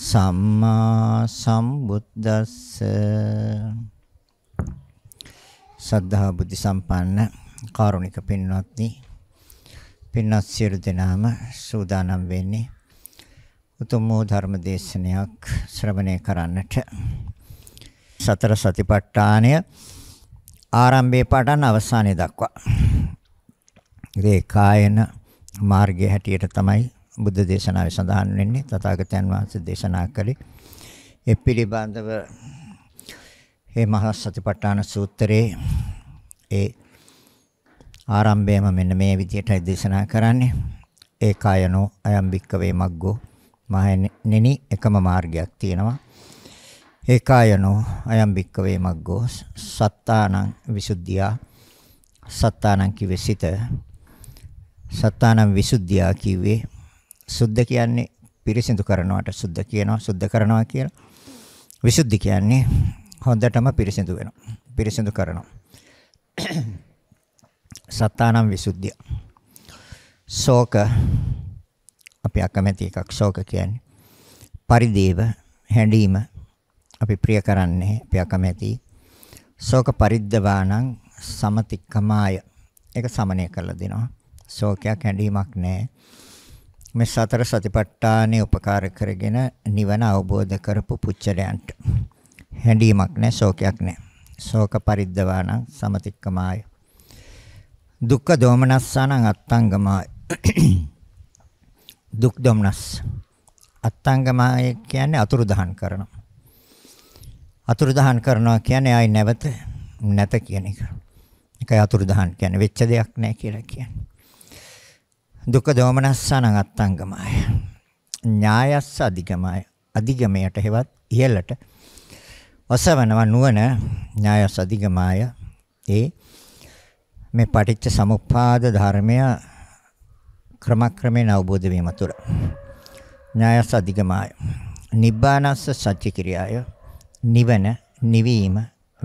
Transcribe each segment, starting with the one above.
සම්මා සම්බුද්දස්ස සද්ධා බුද්ධ සම්පන්න කාරුණික පින්වත්නි පින්වත් සියලු දෙනාම සූදානම් වෙන්නේ උතුම් වූ ධර්ම දේශනාවක් ශ්‍රවණය කරන්නට සතර සතිපට්ඨානය ආරම්භයේ පටන් අවසානයේ දක්වා ඒ කායන මාර්ගය හැටියට තමයි බුද්ධ දේශනාවේ සඳහන් වෙන්නේ තථාගතයන් වහන්සේ දේශනා කළේ ඒ පිළිබඳව මේ මහා සතිපට්ඨාන සූත්‍රයේ ඒ ආරම්භයම මෙන්න මේ විදිහටයි දේශනා කරන්නේ ඒකායනෝ අයම් භික්කවේ මග්ගෝ මහණෙනි එකම මාර්ගයක් තියෙනවා ඒකායනෝ අයම් භික්කවේ මග්ගෝ සත්තානං විසුද්ධියා සත්තානං කිව්වේ සිත සත්තානං විසුද්ධියා කිව්වේ සුද්ධ කියන්නේ පිරිසිදු කරනවට සුද්ධ කියනවා සුද්ධ කරනවා කියලා. විසුද්ධි කියන්නේ හොඳටම පිරිසිදු වෙනවා. පිරිසිදු කරනවා. සත්තානම් විසුද්ධිය. ශෝක අපි අකමැති එකක් ශෝක කියන්නේ. පරිදේව හැඬීම අපි ප්‍රිය කරන්නේ අපි අකමැති. ශෝක පරිද්දවානම් සමතික්කමාය. ඒක සමනය කරලා දෙනවා. ශෝකයක් හැඬීමක් නැහැ. මේ සතර සතිපට්ඨානේ උපකාර කරගෙන නිවන අවබෝධ කරපු පුච්චලයන්ට හැඬීමක් නැහැ ශෝකයක් නැහැ ශෝක පරිද්දවාන සමතික්කමාය දුක්ඛ දෝමනස්සානං අත්තංගමාය දුක් දෝමනස් අත්තංගමාය කියන්නේ අතුරු දහන් කරනවා අතුරු දහන් කරනවා කියන්නේ ආයි නැවත නැත කියන එක ඒකයි අතුරු දහන් කියන්නේ වෙච්ච දෙයක් නැහැ කියලා කියන්නේ දුක්ඛ දෝමනස්සාන අත්තංගමය. ඥායස්ස අධිගමය. අධිගමයට හෙවත් ඉහළට ඔසවනවා නුවණ ඥායස්ස අධිගමය. ඒ මේ පටිච්ච සමුප්පාද ධර්මය ක්‍රමක්‍රමයෙන් අවබෝධ වීම තුළ ඥායස්ස අධිගමය. නිබ්බානස්ස සත්‍ය ක්‍රියාය. නිවන, නිවීම,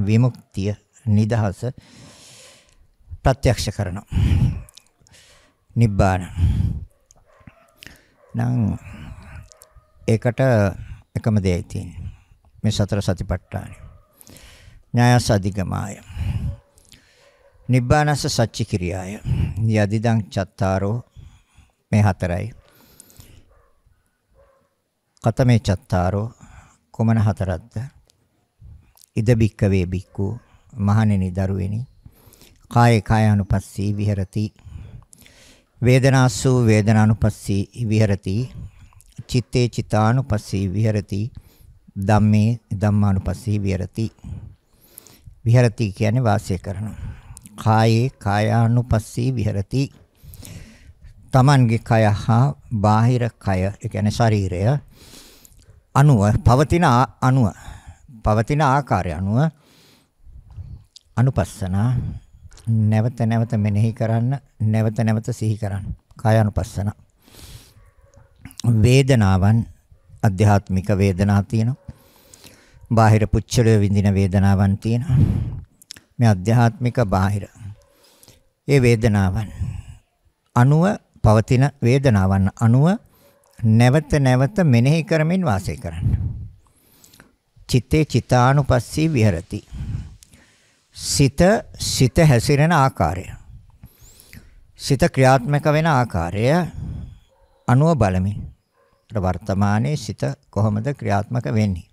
විමුක්තිය, නිදහස ප්‍රත්‍යක්ෂ කරනවා. නිබ්බාන. නම් ඒකට එකම දෙයයි තියෙන්නේ. මේ සතර සතිපට්ඨානය. ඥායස අධිගමාය. නිබ්බානස සච්චි කිරියාය. යදිදං චත්තාරෝ මේ හතරයි. කතමේ චත්තාරෝ කොමන හතරක්ද? ඉද බික්ක වේ බික්කු මහණෙනි දරුවෙනි කායේ කායानुපස්සී විහෙරති වේදනාසු වේදනානුපස්සී විහෙරති චිත්තේ චිතානුපස්සී විහෙරති ධම්මේ ධම්මානුපස්සී විහෙරති විහෙරති කියන්නේ වාසය කරනවා කායේ කායානුපස්සී විහෙරති තමන්ගේ කය හා බාහිර කය ඒ කියන්නේ ශරීරය අනුව පවතින අනුව පවතින ආකාරය අනුව අනුපස්සනා නැවත නැවත මෙනෙහි කරන්න නැවත නැවත සිහි කරන්න කායानुපස්සන වේදනාවන් අධ්‍යාත්මික වේදනා තියෙනවා බාහිර පුච්චලයේ විඳින වේදනාවන් තියෙනවා මේ අධ්‍යාත්මික බාහිර ඒ වේදනාවන් අනුව පවතින වේදනාවන් අනුව නැවත නැවත මෙනෙහි කරමින් වාසය කරන්න චිත්තේ චිතානුපස්සී විහෙරති සිත සිත හැසිරෙන ආකාරය සිත ක්‍රියාත්මක වෙන ආකාරය අනුව බලමින් වර්තමානයේ සිත කොහොමද ක්‍රියාත්මක වෙන්නේ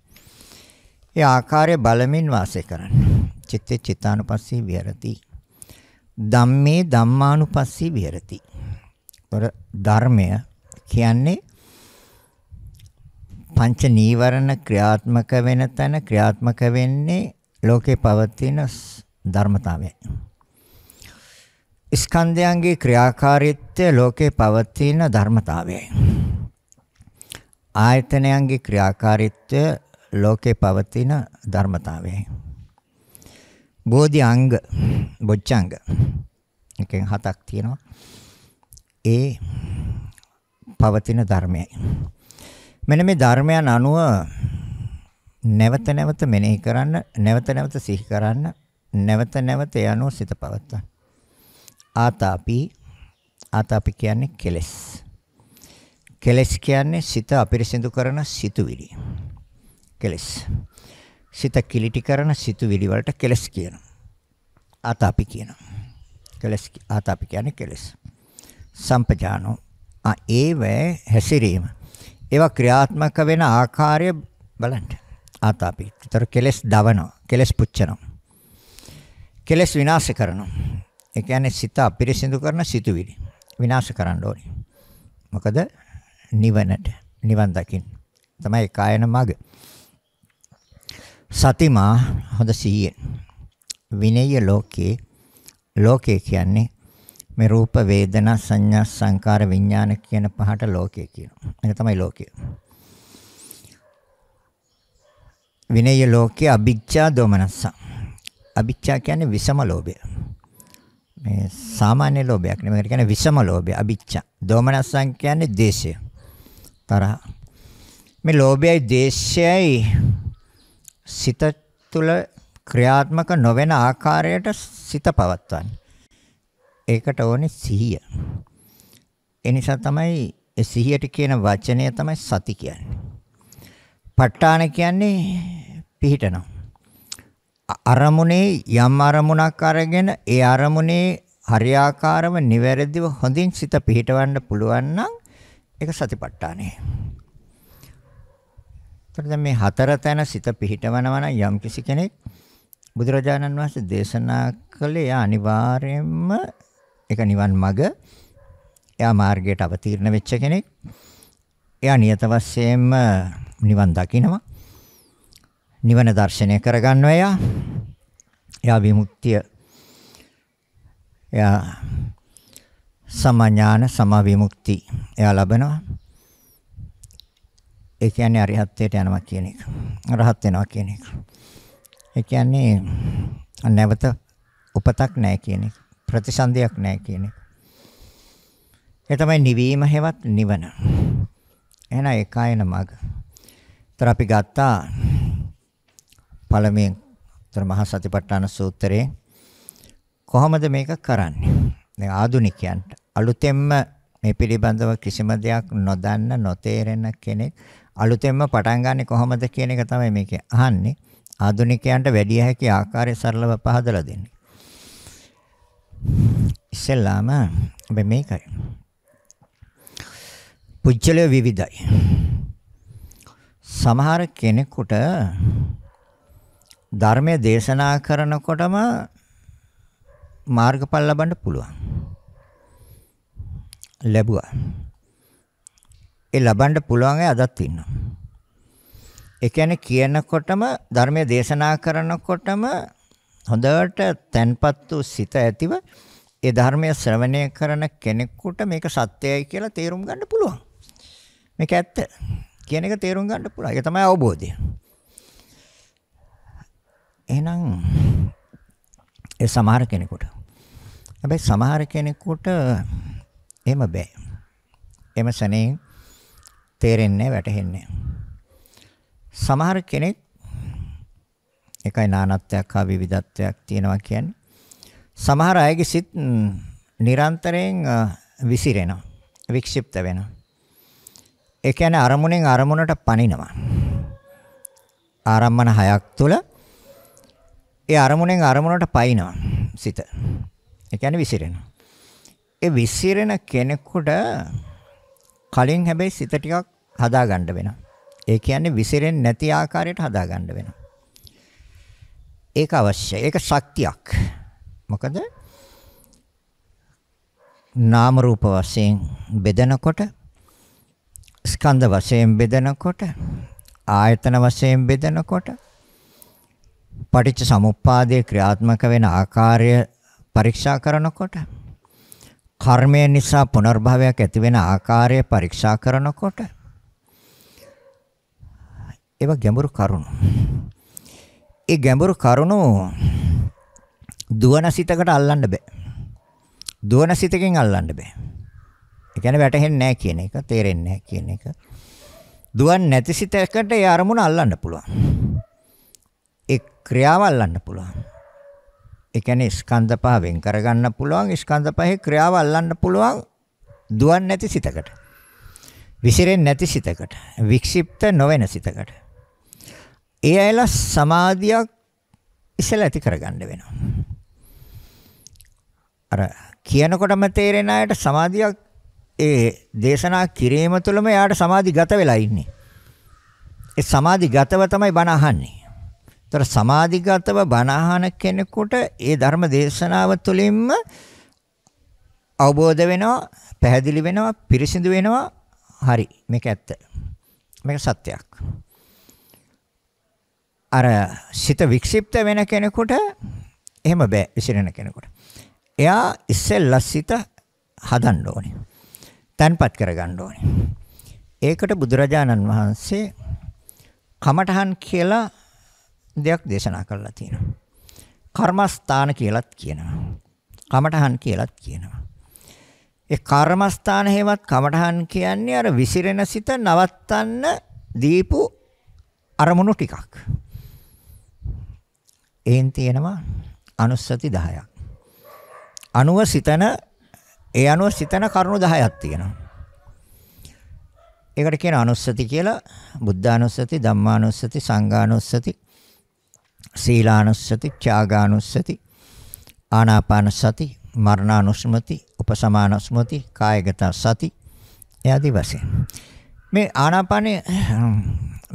ඒ ආකාරය බලමින් වාසය කරන්න චිත්තේ චිත්තානුපස්සී විහෙරති ධම්මේ ධම්මානුපස්සී විහෙරති තොර ධර්මය කියන්නේ පංච නීවරණ ක්‍රියාත්මක වෙන තැන ක්‍රියාත්මක වෙන්නේ ලෝකේ පවතින ධර්මතාවය. ස්කන්ධයන්ගේ ක්‍රියාකාරීත්වය ලෝකේ පවතින ධර්මතාවයයි. ආයතනයන්ගේ ක්‍රියාකාරීත්වය ලෝකේ පවතින ධර්මතාවයයි. බෝධි අංග බොච්චංග එකෙන් හතක් තියෙනවා. ඒ පවතින ධර්මයයි. මෙන්න මේ ධර්මයන් අනුව නැවත නැවත මෙනෙහි කරන්න, නැවත නැවත සිහි කරන්න, නැවත නැවත යනෝ සිත පවත්තන. ආතාපි ආතාපි කියන්නේ කෙලස්. කෙලස් කියන්නේ සිත අපිරිසිදු කරන සිතුවිලි. කෙලස්. සිත කිලිටි කරන සිතුවිලි වලට කෙලස් කියනවා. ආතාපි කියනවා. කෙලස් ආතාපි කියන්නේ කෙලස්. සම්පජානෝ ආ ඒව හැසිරීම. ඒවා ක්‍රියාත්මක වෙන ආකාරය බලන්න. ආතාපි. ඒතර කෙලස් දවනවා. කෙලස් පුච්චනවා. කෙලස් විනාශ කරනවා. ඒ කියන්නේ සිත අපිරිසිදු කරන සිතුවිලි. විනාශ කරන්න ඕනේ. මොකද නිවනට නිවන් දකින්න තමයි කායන මඟ. සතිමා හොඳ සිහියෙන්. විනය ලෝකේ ලෝකේ කියන්නේ මේ රූප වේදනා සංඥා සංකාර විඥාන කියන පහට ලෝකය කියනවා. ඒක තමයි ලෝකය. විනය ලෝකයේ අභිච්ඡා දෝමනස්ස. අභිච්ඡා කියන්නේ විසම ලෝභය. මේ සාමාන්‍ය ලෝභයක් නෙමෙයි. ඒකට කියන්නේ විසම ලෝභය, අභිච්ඡා. දෝමනස්සන් කියන්නේ දේශය. තරහ. මේ ලෝභයයි දේශයයි සිත තුළ ක්‍රියාත්මක නොවන ආකාරයට සිත පවත්වන්නේ. ඒකට ඕනේ සිහිය. ඒ නිසා තමයි සිහියට කියන වචනය තමයි සති කියන්නේ. ප ဋ ාණ කියන්නේ පිහිටනවා. අරමුණේ යම් අරමුණක් අරගෙන ඒ අරමුණේ හරියාකාරව නිවැරදිව හොඳින් සිත පිහිටවන්න පුළුවන් නම් ඒක සතිපට්ඨානයි. එතකොට මේ හතර තැන සිත පිහිටවනවා නම් යම්කිසි කෙනෙක් බුදුරජාණන් වහන්සේ දේශනා කළේ යා අනිවාර්යයෙන්ම ඒක නිවන් මඟ. එයා මාර්ගයට අවතීර්ණ වෙච්ච කෙනෙක්. එයා නියත වශයෙන්ම නිවන් දකිනවා. නිවන දර්ශනය කරගන්නවා එයා. එයා විමුක්තිය එයා සමාඥාන සමා විමුක්ති එයා ලබනවා. ඒ කියන්නේ අරිහත්ත්වයට යනවා කියන එක. රහත් වෙනවා කියන එක. ඒ කියන්නේ නැවත උපතක් නැහැ කියන එක. ප්‍රතිසන්දියක් නැහැ කියන එක. ඒ තමයි නිවීම හෙවත් නිවන. එහෙනම් ඒකායන මඟ. තර අපි ගත්තා පළමුවෙන් තර මහා සතිපට්ඨාන සූත්‍රයේ කොහොමද මේක කරන්නේ? දැන් ආදුනිකයන්ට අලුතෙන්ම මේ පිළිබඳව කිසිම දෙයක් නොදන්න නොතේරෙන කෙනෙක් අලුතෙන්ම පටන් ගන්නෙ කොහොමද කියන එක තමයි මේකේ අහන්නේ. ආදුනිකයන්ට වැඩි හැකි ආකාරය සරලව පහදලා දෙන්නේ. ඉස්සෙල්ලාම මේකයි. පුජ්‍යලය විවිධයි. සමහර කෙනෙකුට ධර්මයේ දේශනා කරනකොටම මාර්ගඵල ලබන්න පුළුවන්. ලැබුවා. ඒ ලබන්න පුළුවන් අය අදත් ඉන්නවා. ඒ කියන්නේ කියනකොටම ධර්මයේ දේශනා කරනකොටම හොඳට තැන්පත් වූ සිත ඇතිව ඒ ධර්මයේ ශ්‍රවණය කරන කෙනෙකුට මේක සත්‍යයි කියලා තේරුම් ගන්න පුළුවන්. මේක ඇත්ත. කියන එක තේරුම් ගන්න පුළුවන්. ඒක තමයි අවබෝධය. එහෙනම් ඒ සමහර කෙනෙකුට හැබැයි සමහර කෙනෙකුට එහෙම බෑ. එහෙම සනේ තේරෙන්නේ වැටහෙන්නේ. සමහර කෙනෙක් එකයි නානත්වයක් හා විවිධත්වයක් තියෙනවා කියන්නේ. සමහර අයගේ සිත් නිරන්තරයෙන් විසිරෙනවා. වික්ෂිප්ත වෙනවා. ඒ කියන්නේ අරමුණෙන් අරමුණට පනිනවා. ආරම්මන හයක් තුල ඒ අරමුණෙන් අරමුණට පයින්නවා සිත. ඒ කියන්නේ විසිරෙනවා. ඒ විසිරෙන කෙනෙකුට කලින් හැබැයි සිත ටිකක් හදාගන්න වෙනවා. ඒ කියන්නේ විසිරෙන්නේ නැති ආකාරයට හදාගන්න වෙනවා. ඒක අවශ්‍යයි. ඒක ශක්තියක්. මොකද නාම රූප වශයෙන් බෙදනකොට ස්කන්ධ වශයෙන් බෙදනකොට ආයතන වශයෙන් බෙදනකොට පටිච්ච සමුප්පාදයේ ක්‍රියාත්මක වෙන ආකාරය පරීක්ෂා කරනකොට කර්මය නිසා පුනර්භවයක් ඇති වෙන ආකාරය පරීක්ෂා කරනකොට ඒව ගැඹුරු කරුණු. ඒ ගැඹුරු කරුණු දුවන සිතකට අල්ලන්න බෑ. දුවන සිතකින් අල්ලන්න බෑ. ඒ කියන්නේ වැටහෙන්නේ නැහැ කියන එක, තේරෙන්නේ නැහැ කියන එක. දුවන් නැති සිතකට ඒ අරමුණ අල්ලන්න පුළුවන්. ඒ ක්‍රියාව අල්ලන්න පුළුවන්. ඒ කියන්නේ ස්කන්ධ පහ වෙන් කරගන්න පුළුවන්. ස්කන්ධ පහේ ක්‍රියාව අල්ලන්න පුළුවන් දුවන් නැති සිතකට. විසිරෙන්නේ නැති සිතකට. වික්ෂිප්ත නොවන සිතකට. ඒ ඇයලා සමාධියක් ඉසලා ඇති කරගන්න වෙනවා. අර කියනකොටම තේරෙන අයට සමාධියක් ඒ දේශනා කිරීම තුළම එයාට සමාධිගත වෙලා ඉන්නේ. ඒ සමාධිගතව තමයි බණ අහන්නේ. ඒතර සමාධිගතව බණ අහන කෙනෙකුට ඒ ධර්ම දේශනාව තුළින්ම අවබෝධ වෙනවා, පැහැදිලි වෙනවා, පිරිසිදු වෙනවා. හරි. මේක ඇත්ත. මේක සත්‍යයක්. අර සිත වික්ෂිප්ත වෙන කෙනෙකුට එහෙම බෑ විසිරෙන කෙනෙකුට. එයා ඉස්සෙල්ලා සිත හදන්න ඕනේ. තැන්පත් කරගන්න ඕනේ. ඒකට බුදුරජාණන් වහන්සේ කමඨහන් කියලා දෙයක් දේශනා කරලා තියෙනවා. කර්මස්ථාන කියලත් කියනවා. කමඨහන් කියලත් කියනවා. ඒ කර්මස්ථාන හේවත් කමඨහන් කියන්නේ අර විසිරෙන සිත නවත්තන්න දීපු අරමුණු ටිකක්. එයින් තියෙනවා අනුස්සති 10ක්. අනුව සිතන ඒ අනුව සිතන කරුණු 10ක් තියෙනවා. ඒකට කියන අනුස්සති කියලා බුද්ධානුස්සති, ධම්මානුස්සති, සංඝානුස්සති, සීලානුස්සති, ත්‍යාගානුස්සති, ආනාපානසති, මරණානුස්මති, උපසමානුස්මති, කායගත සති යাদি වශයෙන්. මේ ආනාපානේ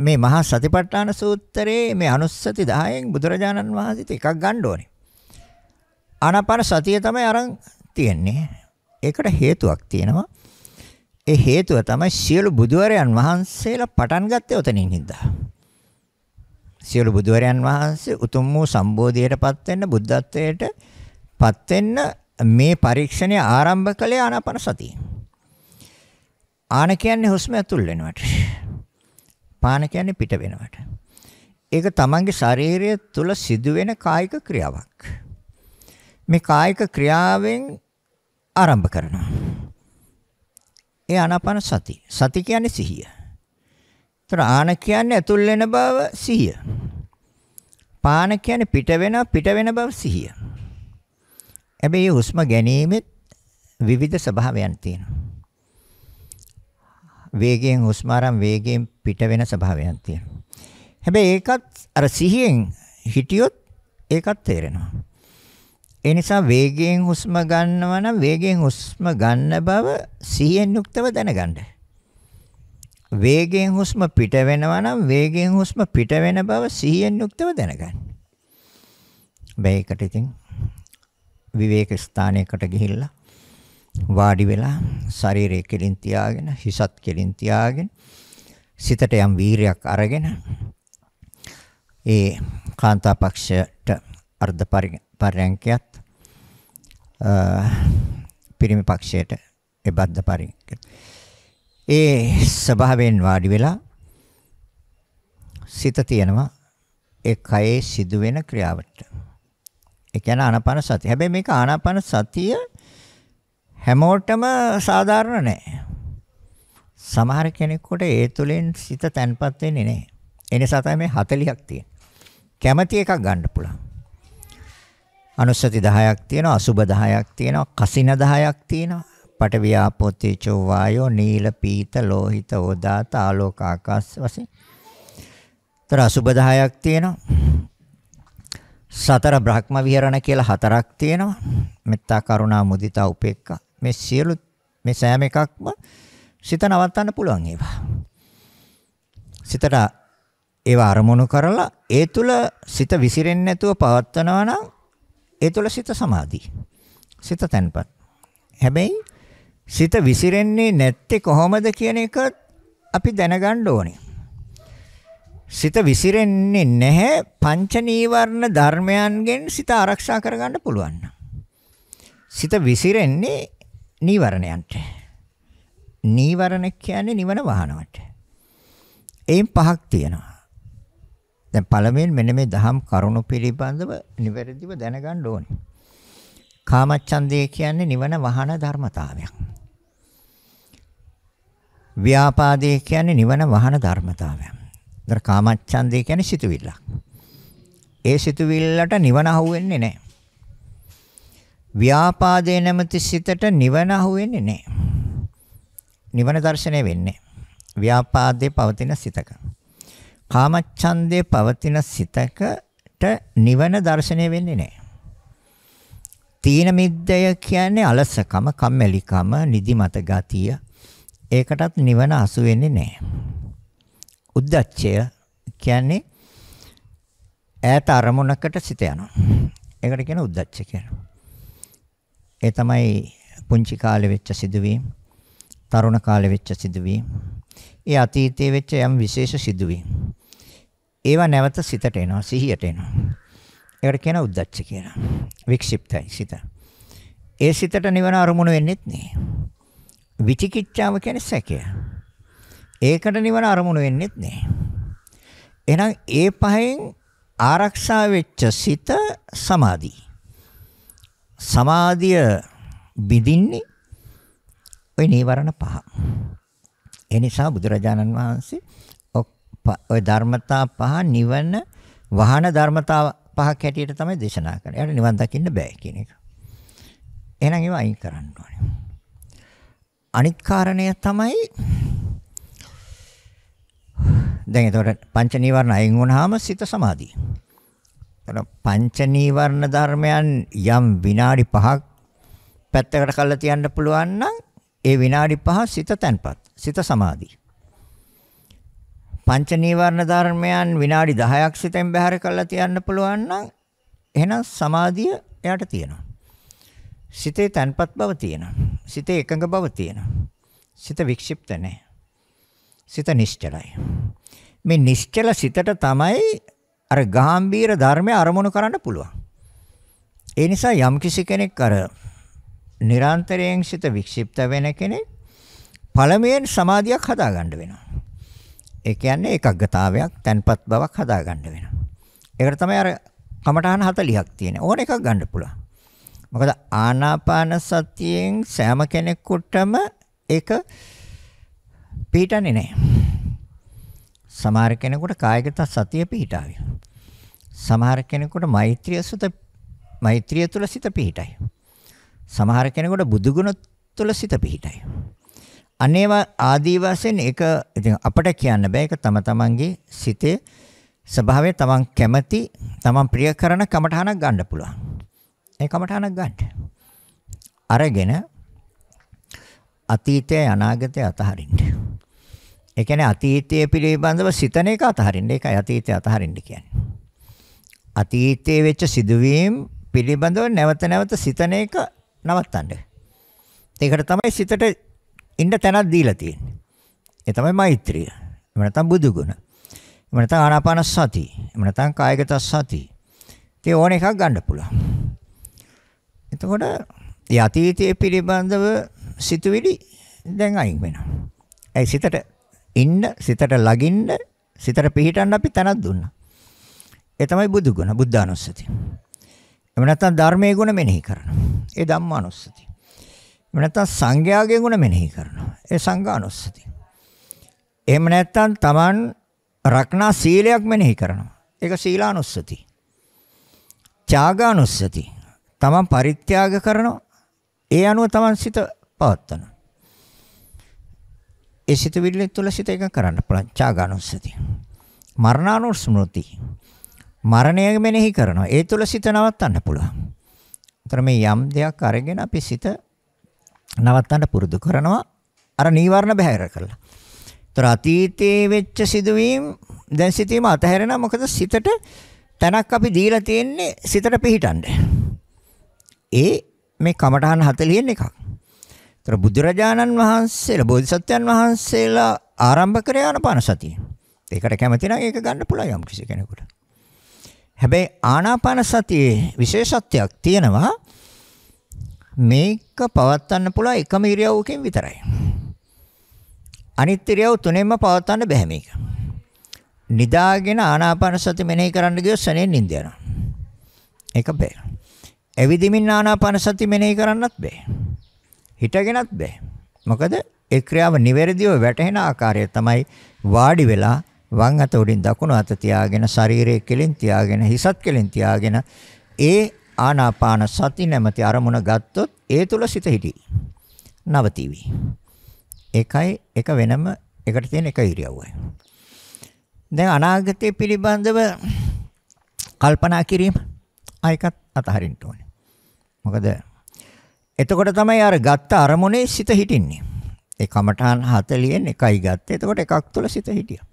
මේ මහා සතිපට්ඨාන සූත්‍රයේ මේ අනුස්සති 10න් බුදුරජාණන් වහන්සේත් එකක් ගන්න ඕනේ. ආනාපාන සතිය තමයි අරන් තියෙන්නේ. ඒකට හේතුවක් තියෙනවා. ඒ හේතුව තමයි සියලු බුදුවරයන් වහන්සේලා පටන් ගත්තේ ඔතනින් හින්දා. සියලු බුදුවරයන් වහන්සේ උතුම් වූ සම්බෝධියටපත් වෙන්න බුද්ධත්වයටපත් වෙන්න මේ පරීක්ෂණය ආරම්භ කළේ ආනාපාන සතිය. ආන කියන්නේ හුස්ම ඇතුල් වෙනවට. පාන කියන්නේ පිට වෙනවට. ඒක තමන්ගේ ශරීරය තුළ සිදුවෙන කායික ක්‍රියාවක්. මේ කායික ක්‍රියාවෙන් ආරම්භ කරනවා. ඒ ආනාපාන සති. සති කියන්නේ සිහිය. ඒතර ආන කියන්නේ ඇතුල් වෙන බව සිහිය. පාන කියන්නේ පිට වෙන පිට වෙන බව සිහිය. හැබැයි හුස්ම ගැනීමෙත් විවිධ ස්වභාවයන් තියෙනවා. වේගයෙන් හුස්ම අරන් වේගයෙන් පිට වෙන ස්වභාවයක් තියෙනවා. හැබැයි ඒකත් අර සිහියෙන් හිටියොත් ඒකත් තේරෙනවා. ඒ නිසා වේගයෙන් හුස්ම ගන්නවා නම් වේගයෙන් හුස්ම ගන්න බව සිහියෙන් යුක්තව දැනගන්න. වේගයෙන් හුස්ම පිට වෙනවා නම් වේගයෙන් හුස්ම පිට වෙන බව සිහියෙන් යුක්තව දැනගන්න. මේකට ඉතින් විවේක ස්ථානයකට ගිහිල්ලා වාඩි වෙලා ශරීරය කෙලින් තියාගෙන හිසත් කෙලින් තියාගෙන සිතට යම් වීරයක් අරගෙන ඒ කාන්තාපක්ෂ අර්ධ පරයන්කයත් පිරිමි පක්ෂයට ඒ බද්ධ පරික. ඒ ස්වභාවයෙන් වාඩි වෙලා සිත තියෙනවා ඒ කයේ සිදුවෙන ක්‍රියාවට. ඒ කියන්නේ ආනාපාන සතිය. හැබැයි මේක ආනාපාන සතිය හැමෝටම සාධාරණ නැහැ. සමහර කෙනෙකුට ඒ තුලින් සිත තැන්පත් වෙන්නේ නැහැ. ඒ නිසා තමයි මේ 40ක් තියෙන්නේ. කැමැති එකක් ගන්න පුළුවන්. අනුස්සති 10ක් තියෙනවා, අසුබ 10ක් තියෙනවා, කසින 10ක් තියෙනවා. පඨවි ආපෝ තේජෝ වායෝ නීල පීත ලෝහිත ඕදාත ආලෝක ආකාශ වශයෙන්. තර අසුබ 10ක් තියෙනවා. සතර බ්‍රහ්ම විහරණ කියලා හතරක් තියෙනවා. මෙත්තා කරුණා මුදිතා උපේක්ඛා. මේ සියලු මේ සෑම එකක්ම සිත නවත්තන්න පුළුවන් ඒවා. සිතට ඒවා අරමුණු කරලා ඒ තුල සිත විසිරෙන්නේ නැතුව පවත්වනවා නම් ඒ තුළ සිත සමාධි. සිත තැන්පත්. හැබැයි සිත විසිරෙන්නේ නැත්තේ කොහොමද කියන එක අපි දැනගන්න ඕනේ. සිත විසිරෙන්නේ නැහැ පංච නීවරණ ධර්මයන්ගෙන් සිත ආරක්ෂා කරගන්න පුළුවන්. සිත විසිරෙන්නේ නීවරණයන්ට. නීවරණ කියන්නේ නිවන වහනවට. එයින් පහක් තියෙනවා. දැන් පළමුවෙන් මෙන්න මේ දහම් කරුණු පිළිබඳව නිවැරදිව දැනගන්න ඕනේ. කාමච්ඡන්දය කියන්නේ නිවන වහන ධර්මතාවයක්. ව්‍යාපාදය කියන්නේ නිවන වහන ධර්මතාවයක්. ඒතර කාමච්ඡන්දය කියන්නේ සිතුවිල්ලක්. ඒ සිතුවිල්ලට නිවන අහුවෙන්නේ නැහැ. ව්‍යාපාදේ නැමැති සිතට නිවන අහුවෙන්නේ නැහැ. නිවන දර්ශනය වෙන්නේ. ව්‍යාපාදේ පවතින සිතක. කාමච්ඡන්දේ පවතින සිතකට නිවන දැర్శණය වෙන්නේ නැහැ. තීන මිද්දය කියන්නේ අලසකම, කම්මැලිකම, නිදිමත ගතිය. ඒකටත් නිවන අසු වෙන්නේ නැහැ. උද්දච්චය කියන්නේ ඈත අරමුණකට සිත යනවා. ඒකට කියන උද්දච්ච කියලා. ඒ තමයි පුංචි කාලේ වෙච්ච සිදුවීම්, තරුණ කාලේ වෙච්ච සිදුවීම්, ඒ අතීතයේ වෙච්ච යම් විශේෂ සිදුවීම්. ඒවා නැවත සිතට එනවා සිහියට එනවා. ඒකට කියන උද්දච්ච කියලා. වික්ෂිප්තයි සිත. ඒ සිතට නිවන අරමුණු වෙන්නෙත් නෑ. විචිකිච්ඡාව කියන්නේ සැකය. ඒකට නිවන අරමුණු වෙන්නෙත් නෑ. එහෙනම් ඒ පහෙන් ආරක්ෂා වෙච්ච සිත සමාධි. සමාධිය බිඳින්නේ ওই නීවරණ පහ. ඒ නිසා බුදුරජාණන් වහන්සේ ওই ධර්මතා පහ නිවන වහන ධර්මතා පහක් හැටියට තමයි දේශනා කරන්නේ. ඒකට නිවන් දකින්න බෑ කියන එක. එහෙනම් ඒව අයින් කරන්න ඕනේ. අනිත් කාරණය තමයි දැන් එතකොට පංච නීවරණ අයින් වුණාම සිත සමාධිය. එතකොට පංච නීවරණ ධර්මයන් යම් විනාඩි 5ක් පැත්තකට කළා තියන්න පුළුවන් නම් ඒ විනාඩි 5 සිත තැන්පත්. සිත සමාධිය. පංච නීවරණ ධර්මයන් විනාඩි 10ක් සිතෙන් බැහැර කරලා තියන්න පුළුවන් නම් එහෙනම් සමාධිය එයාට තියෙනවා. සිතේ තන්පත් බව තියෙනවා. සිතේ එකඟ බව තියෙනවා. සිත වික්ෂිප්ත නැහැ. සිත නිශ්චලයි. මේ නිශ්චල සිතට තමයි අර ගාම්භීර ධර්මය අරමුණු කරන්න පුළුවන්. ඒ නිසා යම් කිසි කෙනෙක් අර නිරන්තරයෙන් සිත වික්ෂිප්ත වෙන කෙනෙක් පළමුවෙන් සමාධියක් හදාගන්න වෙනවා. ඒ කියන්නේ ඒකග්ගතාවයක්, තන්පත් බවක් හදාගන්න වෙනවා. ඒකට තමයි අර කමඨාන 40ක් තියෙන්නේ. ඕන එකක් ගන්න පුළුවන්. මොකද ආනාපාන සතියෙන් සෑම කෙනෙකුටම ඒක පිටන්නේ නැහැ. සමහර කෙනෙකුට කායගත සතිය පිහිටාවි. සමහර කෙනෙකුට මෛත්‍රිය සුත මෛත්‍රිය තුල සිත පිහිටයි. සමහර කෙනෙකුට බුදුගුණ තුල සිත පිහිටයි. අනේව ආදී වශයෙන් ඒක ඉතින් අපට කියන්න බෑ ඒක තම තමන්ගේ සිතේ ස්වභාවය තමන් කැමති තමන් ප්‍රිය කරන කමඨහනක් ගන්න පුළුවන්. ඒ කමඨහනක් ගන්න. අරගෙන අතීතය අනාගතය අතහරින්න. ඒ කියන්නේ අතීතයේ පිළිබඳව සිතන එක අතහරින්න. ඒකයි අතීතය අතහරින්න කියන්නේ. අතීතයේ වෙච්ච සිදුවීම් පිළිබඳව නැවත නැවත සිතන එක නවත්තන්න. ඒකට තමයි සිතට ඉන්න තැනක් දීලා තියෙන්නේ. ඒ තමයි මෛත්‍රිය. එහෙම නැත්නම් බුදු ගුණ. එහෙම නැත්නම් ආනාපාන සති. එහෙම නැත්නම් කායගත සති. ඒ ඕන එකක් ගන්න පුළුවන්. එතකොට ඒ අතීතයේ පිළිබඳව සිතුවිලි දැන් අයින් වෙනවා. ඒ සිතට ඉන්න, සිතට ලගින්න, සිතට පිහිටන්න අපි තැනක් දුන්නා. ඒ තමයි බුදු ගුණ, බුද්ධානුස්සතිය. එහෙම නැත්නම් ධර්මයේ ගුණ මෙනෙහි කරන. ඒ ධම්මානුස්සතිය. නැත්නම් සංඝයාගේ ගුණ මෙනෙහි කරනවා. ඒ සංඝානුස්සතිය. එහෙම නැත්නම් Taman රක්නා සීලයක් මෙනෙහි කරනවා. ඒක සීලානුස්සති. ත්‍යාගානුස්සති. Taman පරිත්‍යාග කරනවා. ඒ අනුව Taman සිත පවත්වනවා. ඒ සිත විල්ලි තුළ සිත එක කරන්න පුළුවන් ත්‍යාගානුස්සති. මරණානුස්මෘති. මරණය මෙනෙහි කරනවා. ඒ තුළ සිත නවත්තන්න පුළුවන්. අතර මේ යම් දෙයක් අරගෙන අපි සිත නවත්තන්න පුරුදු කරනවා අර නීවරණ බැහැර කළා. ඒතර අතීතයේ වෙච්ච සිදුවීම් දැන් සිතීම අතහැරෙනවා මොකද සිතට තැනක් අපි දීලා තියෙන්නේ සිතට පිහිටන්න. ඒ මේ කමඨහන් 40න් එකක්. ඒතර බුදුරජාණන් වහන්සේලා බෝධිසත්වයන් වහන්සේලා ආරම්භ කරේ ආනාපාන සතිය. ඒකට කැමති නම් ඒක ගන්න පුළුවන් යම් කිසි කෙනෙකුට. හැබැයි ආනාපාන සතියේ විශේෂත්වයක් තියෙනවා. මේක පවත්වන්න පුළුවන් එකම ඉරියව්වකින් විතරයි. අනිත් ඉරියව් තුනෙන්ම පවත්වන්න බැහැ මේක. නිදාගෙන ආනාපාන සති මෙනෙහි කරන්න ගියොත් සනෙන් නිඳ යනවා. ඒක බෑ. ඇවිදිමින් ආනාපාන සති මෙනෙහි කරන්නත් බෑ. හිටගෙනත් බෑ. මොකද ඒ ක්‍රියාව නිවැරදිව වැටහෙන ආකාරය තමයි වාඩි වෙලා වම් අත උඩින් දකුණු අත තියාගෙන ශරීරයේ කෙලින් තියාගෙන හිසත් කෙලින් තියාගෙන ඒ ආනාපාන සති නැමැති අරමුණ ගත්තොත් ඒ තුල සිත හිටි. නවතිවි. එකයි එක වෙනම එකට තියෙන එක ඉරියව්වයි. දැන් අනාගතය පිළිබඳව කල්පනා කිරීම ආයකත් අතහරින්න ඕනේ. මොකද එතකොට තමයි අර ගත්ත අරමුණේ සිත හිටින්නේ. ඒ කමඨාන් 40න් එකයි ගත්තේ. එතකොට එකක් තුල සිත හිටියා.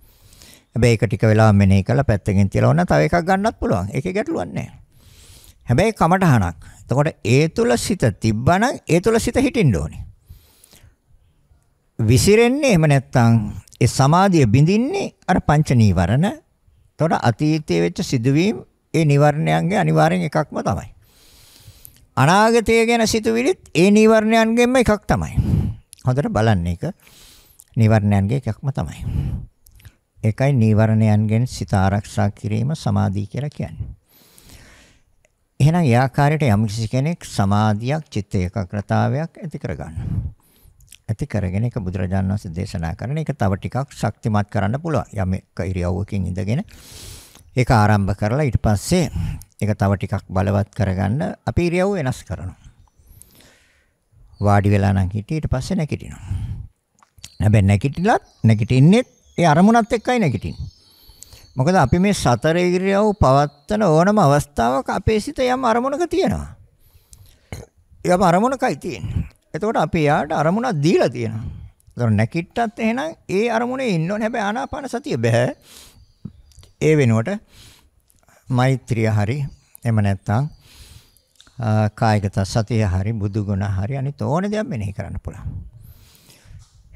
හැබැයි ඒක ටික වෙලා මෙනෙහි කරලා පැත්තකින් තියලා වුණා තව එකක් ගන්නත් පුළුවන්. ඒකේ ගැටලුවක් නැහැ. හැබැයි කමටහනක්. එතකොට ඒ තුල සිත තිබ්බනම් ඒ තුල සිත හිටින්න ඕනේ. විසිරෙන්නේ එහෙම නැත්තම් ඒ සමාධිය බිඳින්නේ අර පංච නීවරණ. එතකොට අතීතයේ වෙච්ච සිදුවීම් ඒ නීවරණයන්ගේ අනිවාර්යෙන් එකක්ම තමයි. අනාගතය ගැන සිතුවිලිත් ඒ නීවරණයන්ගෙන්ම එකක් තමයි. හොඳට බලන්න ඒක නීවරණයන්ගේ එකක්ම තමයි. ඒකයි නීවරණයන්ගෙන් සිත ආරක්ෂා කිරීම සමාධිය කියලා කියන්නේ. එහෙනම් ඒ ආකාරයට යම්කිසි කෙනෙක් සමාධියක් චිත්ත ඒකාග්‍රතාවයක් ඇති කරගන්නවා. ඇති කරගෙන ඒක බුදුරජාණන් වහන්සේ දේශනා කරන එක තව ටිකක් ශක්තිමත් කරන්න පුළුවන්. යම් එක ඉරියව්වකින් ඉඳගෙන ඒක ආරම්භ කරලා ඊට පස්සේ ඒක තව ටිකක් බලවත් කරගන්න අපි ඉරියව් වෙනස් කරනවා. වාඩි වෙලා නම් හිටියේ ඊට පස්සේ නැගිටිනවා. හැබැයි නැගිටිලත් නැගිටින්නේ ඒ අරමුණත් එක්කයි නැගිටින්නේ. මොකද අපි මේ සතර ඉරියව් පවත්තන ඕනම අවස්ථාවක අපේ සිත යම් අරමුණක තියෙනවා. යම් අරමුණකයි තියෙන්නේ. එතකොට අපි යාට අරමුණක් දීලා තියෙනවා. ඒතර නැකිට්ටත් එහෙනම් ඒ අරමුණේ ඉන්න ඕනේ. හැබැයි ආනාපාන සතිය බෑ. ඒ වෙනුවට මෛත්‍රිය හරි එහෙම නැත්නම් කායගත සතිය හරි බුදු ගුණ හරි අනිත් ඕනේ දේක් මෙනෙහි කරන්න පුළුවන්.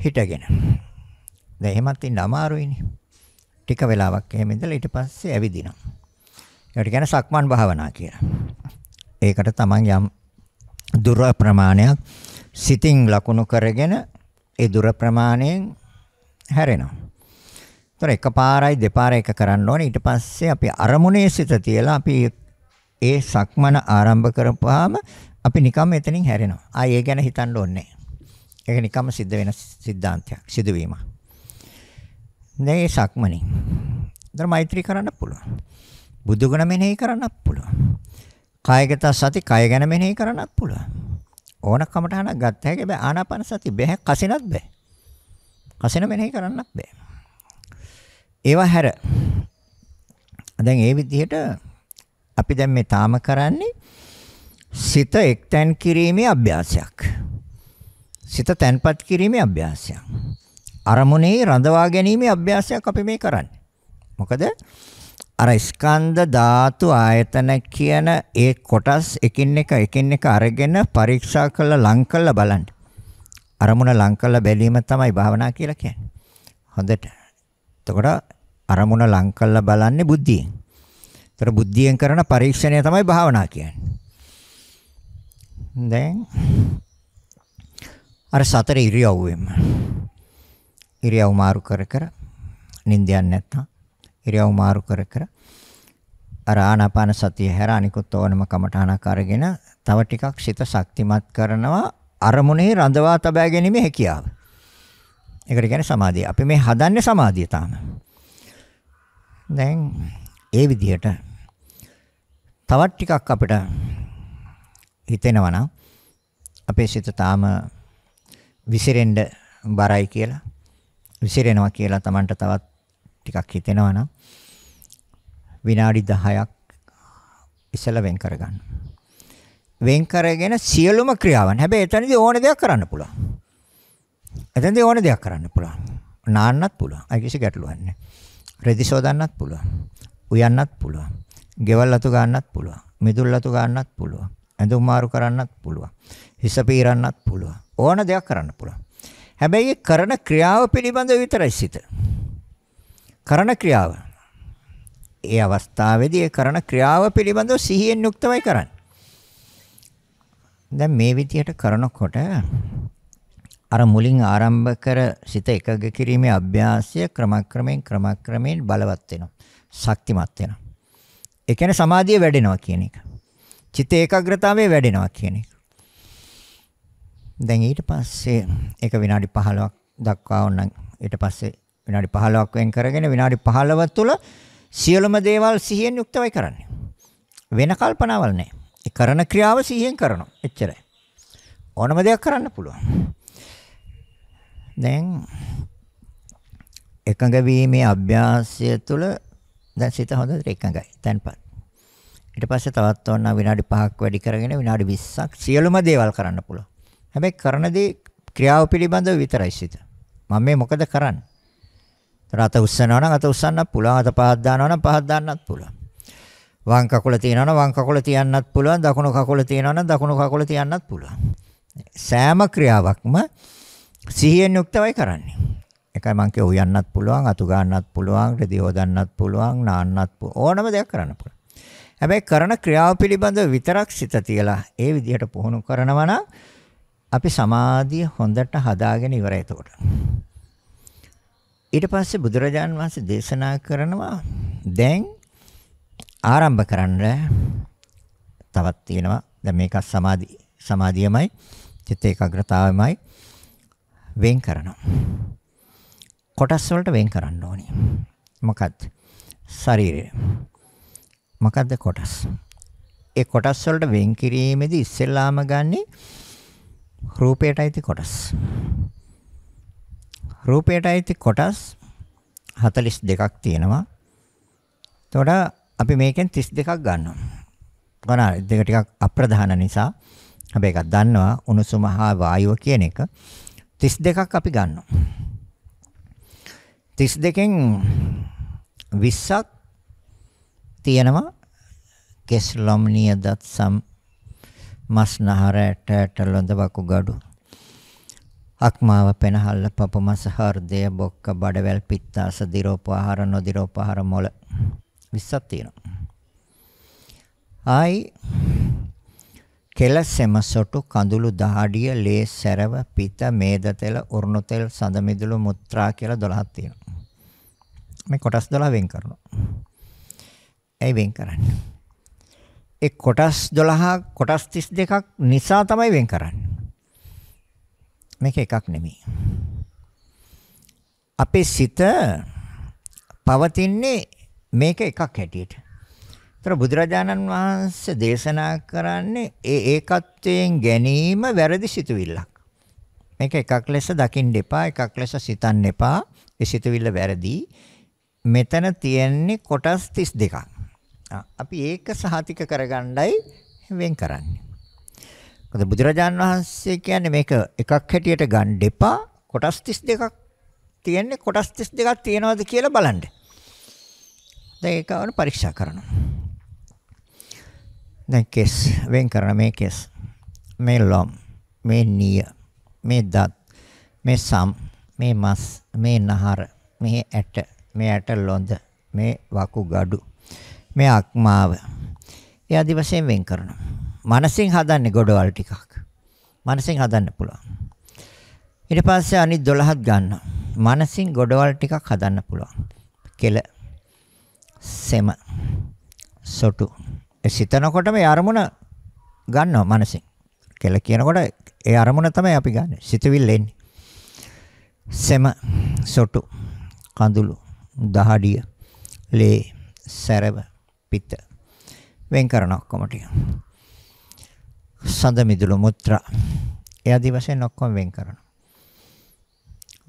හිටගෙන. දැන් එහෙමත් ඉන්න අමාරුයිනේ. ටික වෙලාවක් එහෙම ඉඳලා ඊට පස්සේ ඇවිදිනවා. ඒකට කියන සක්මන් භාවනා කියලා. ඒකට තමන් යම් දුර ප්‍රමාණයක් සිතින් ලකුණු කරගෙන ඒ දුර ප්‍රමාණයෙන් හැරෙනවා. ඒතර එකපාරයි දෙපාරයි එක කරන්න ඕනේ. ඊට පස්සේ අපි අරමුණේ සිත තියලා අපි ඒ සක්මන ආරම්භ කරපුවාම අපි නිකම් එතනින් හැරෙනවා. ආ ඒ ගැන හිතන්න ඕනේ ඒක නිකම්ම සිද්ධ වෙන සිද්ධාන්තයක්, සිදුවීමක්. දැන් ඒ සක්මනේ. දැන් මෛත්‍රී කරන්න පුළුවන්. බුදු ගුණ මෙනෙහි කරන්නත් පුළුවන්. කායගත සති කය ගැන මෙනෙහි කරන්නත් පුළුවන්. ඕන කමටහනක් ගත්ත හැකි බෑ ආනාපාන සති බෑ කසිනත් බෑ. කසින මෙනෙහි කරන්නත් බෑ. ඒවා හැර දැන් ඒ විදිහට අපි දැන් මේ තාම කරන්නේ සිත එක්තැන් කිරීමේ අභ්‍යාසයක්. සිත තැන්පත් කිරීමේ අභ්‍යාසයක්. අරමුණේ රඳවා ගැනීමේ අභ්‍යාසයක් අපි මේ කරන්නේ. මොකද අර ස්කන්ධ ධාතු ආයතන කියන ඒ කොටස් එකින් එක එකින් එක අරගෙන පරීක්ෂා කරලා ලං කරලා බලන්න. අරමුණ ලං කරලා බැලීම තමයි භාවනා කියලා කියන්නේ. හොඳට. එතකොට අරමුණ ලං කරලා බලන්නේ බුද්ධියෙන්. එතකොට බුද්ධියෙන් කරන පරීක්ෂණය තමයි භාවනා කියන්නේ. දැන් අර සතර ඉරියව්වෙම ඉරියව් මාරු කර කර නිින්දයක් නැත්තම් ඉරියව් මාරු කර කර අර ආනාපාන සතිය හැර අනිකුත් ඕනම කමටහනක් අරගෙන තව ටිකක් සිත ශක්තිමත් කරනවා අරමුණේ රඳවා තබා ගැනීම හැකියාව. ඒකට කියන්නේ සමාධිය. අපි මේ හදන්නේ සමාධිය තාම. දැන් ඒ විදිහට තවත් ටිකක් අපිට හිතෙනවා නම් අපේ සිත තාම විසිරෙන්න බරයි කියලා විසිරෙනවා කියලා Tamanට තවත් ටිකක් හිතෙනවා නම් විනාඩි 10ක් ඉසල වෙන් කරගන්න. වෙන් කරගෙන සියලුම ක්‍රියාවන්. හැබැයි එතනදී ඕන දෙයක් කරන්න පුළුවන්. එතනදී ඕන දෙයක් කරන්න පුළුවන්. නාන්නත් පුළුවන්. අයි කිසි ගැටලුවක් නැහැ. රෙදි සෝදන්නත් පුළුවන්. උයන්නත් පුළුවන්. ගෙවල් අතු ගන්නත් පුළුවන්. මිදුල් අතු ගන්නත් පුළුවන්. ඇඳුම් මාරු කරන්නත් පුළුවන්. හිස පීරන්නත් පුළුවන්. ඕන දෙයක් කරන්න පුළුවන්. හැබැයි කරන ක්‍රියාව පිළිබඳ විතරයි සිත. කරන ක්‍රියාව. ඒ අවස්ථාවේදී ඒ කරන ක්‍රියාව පිළිබඳව සිහියෙන් යුක්තවයි කරන්නේ. දැන් මේ විදියට කරනකොට අර මුලින් ආරම්භ කර සිත එකග කිරීමේ අභ්‍යාසය ක්‍රමක්‍රමයෙන් ක්‍රමක්‍රමයෙන් බලවත් වෙනවා. ශක්තිමත් වෙනවා. ඒ කියන්නේ සමාධිය වැඩෙනවා කියන එක. චිත්ත ඒකාග්‍රතාවය වැඩෙනවා කියන එක. දැන් ඊට පස්සේ ඒක විනාඩි 15ක් දක්වා ඕන ඊට පස්සේ විනාඩි 15ක් වෙන් කරගෙන විනාඩි 15 තුල සියලුම දේවල් සිහියෙන් යුක්තවයි කරන්නේ. වෙන කල්පනාවල් නැහැ. ඒ කරන ක්‍රියාව සිහියෙන් කරනවා. එච්චරයි. ඕනම දෙයක් කරන්න පුළුවන්. දැන් එකඟ වීමේ අභ්‍යාසය තුළ දැන් සිත හොඳට එකඟයි. තැන්පත්. ඊට පස්සේ තවත් ඕන විනාඩි 5ක් වැඩි කරගෙන විනාඩි 20ක් සියලුම දේවල් කරන්න පුළුවන්. හැබැයි කරන දේ ක්‍රියාව පිළිබඳව විතරයි සිත. මම මේ මොකද කරන්නේ? රත උස්සනවා නම් අත උස්සන්නත් පුළුවන්, අත පහක් දානවා නම් පහක් දාන්නත් පුළුවන්. වම් කකුල තියනවා නම් වම් කකුල තියන්නත් පුළුවන්, දකුණු කකුල තියනවා නම් දකුණු කකුල තියන්නත් පුළුවන්. සෑම ක්‍රියාවක්ම සිහියෙන් යුක්තවයි කරන්නේ. එකයි මං කිය උයන්නත් පුළුවන්, අතු ගන්නත් පුළුවන්, රෙදි හොදන්නත් පුළුවන්, නාන්නත් ඕනම දෙයක් කරන්න පුළුවන්. හැබැයි කරන ක්‍රියාව පිළිබඳව විතරක් සිත තියලා ඒ විදිහට පුහුණු කරනවා නම් අපි සමාධිය හොඳට හදාගෙන ඉවරයි එතකොට. ඊට පස්සේ බුදුරජාන් වහන්සේ දේශනා කරනවා දැන් ආරම්භ කරන්න තවත් තියෙනවා. දැන් මේක සමාධි සමාධියමයි චිත්ත ඒකාග්‍රතාවයමයි වෙන් කරනවා. කොටස් වලට වෙන් කරන්න ඕනේ. මොකක්ද? ශරීරය. මොකද්ද කොටස්? ඒ කොටස් වලට වෙන් කිරීමේදී ඉස්සෙල්ලාම ගන්නේ රූපයට අයිති කොටස්. රූපයට අයිති කොටස් 42ක් තියෙනවා. එතකොට අපි මේකෙන් 32ක් ගන්නවා. ගණා දෙක ටිකක් අප්‍රධාන නිසා අපි එකක් දන්නවා උණුසුම හා වායුව කියන එක 32ක් අපි ගන්නවා. 32කින් 20ක් තියෙනවා කෙස්ලොම්නිය දත්සම් මස් නහර ඇට ඇට ලොඳ වකුගඩු අක්මාව පෙනහල්ල පපමස හෘදය බොක්ක බඩවැල් පිත්තාස දිරෝපහාර නොදිරෝපහාර මොල 20ක් තියෙනවා ආයි කෙලසෙම සොටු කඳුළු දහඩිය ලේ සැරව පිත මේද තෙල උරුණු තෙල් සඳ මිදුළු මුත්‍රා කියලා 12ක් තියෙනවා මේ කොටස් 12 වෙන් කරනවා ඇයි වෙන් කරන්නේ ඒ කොටස් 12 කොටස් 32ක් නිසා තමයි වෙන් කරන්නේ. මේක එකක් නෙමෙයි. අපේ සිත පවතින්නේ මේක එකක් හැටියට. ඒතර බුදුරජාණන් වහන්සේ දේශනා කරන්නේ ඒ ඒකත්වයෙන් ගැනීම වැරදි සිතුවිල්ලක්. මේක එකක් ලෙස දකින්න එපා, එකක් ලෙස සිතන්න එපා. ඒ සිතුවිල්ල වැරදි. මෙතන තියෙන්නේ කොටස් 32ක්. අපි ඒක සහතික කරගන්නයි වෙන් කරන්නේ. මොකද බුදුරජාන් වහන්සේ කියන්නේ මේක එකක් හැටියට ගන්න දෙපා කොටස් 32ක් තියෙන්නේ කොටස් 32ක් තියෙනවද කියලා බලන්න. දැන් ඒක වුණ පරීක්ෂා කරනවා. දැන් කෙස් වෙන් කරන මේ කෙස් මේ ලොම් මේ නිය මේ දත් මේ සම් මේ මස් මේ නහර මේ ඇට මේ ඇට ලොඳ මේ වකුගඩු මේ ආත්මාව. ඒ ආදි වශයෙන් වෙන් කරනවා. මනසින් හදන්නේ ගොඩවල් ටිකක්. මනසින් හදන්න පුළුවන්. ඊට පස්සේ අනිත් 12ත් ගන්නවා. මනසින් ගොඩවල් ටිකක් හදන්න පුළුවන්. කෙල සෙම සොටු. ඒ සිතනකොටම ඒ අරමුණ ගන්නවා මනසින්. කෙල කියනකොට ඒ අරමුණ තමයි අපි ගන්න. සිතවිල්ල එන්නේ. සෙම සොටු කඳුළු දහඩිය ලේ සැරව පිත්ත වෙන් කරන ඔක්කොම ටික. සඳ මිදුළු මුත්‍රා. ඒ ආදි වශයෙන් ඔක්කොම වෙන් කරනවා.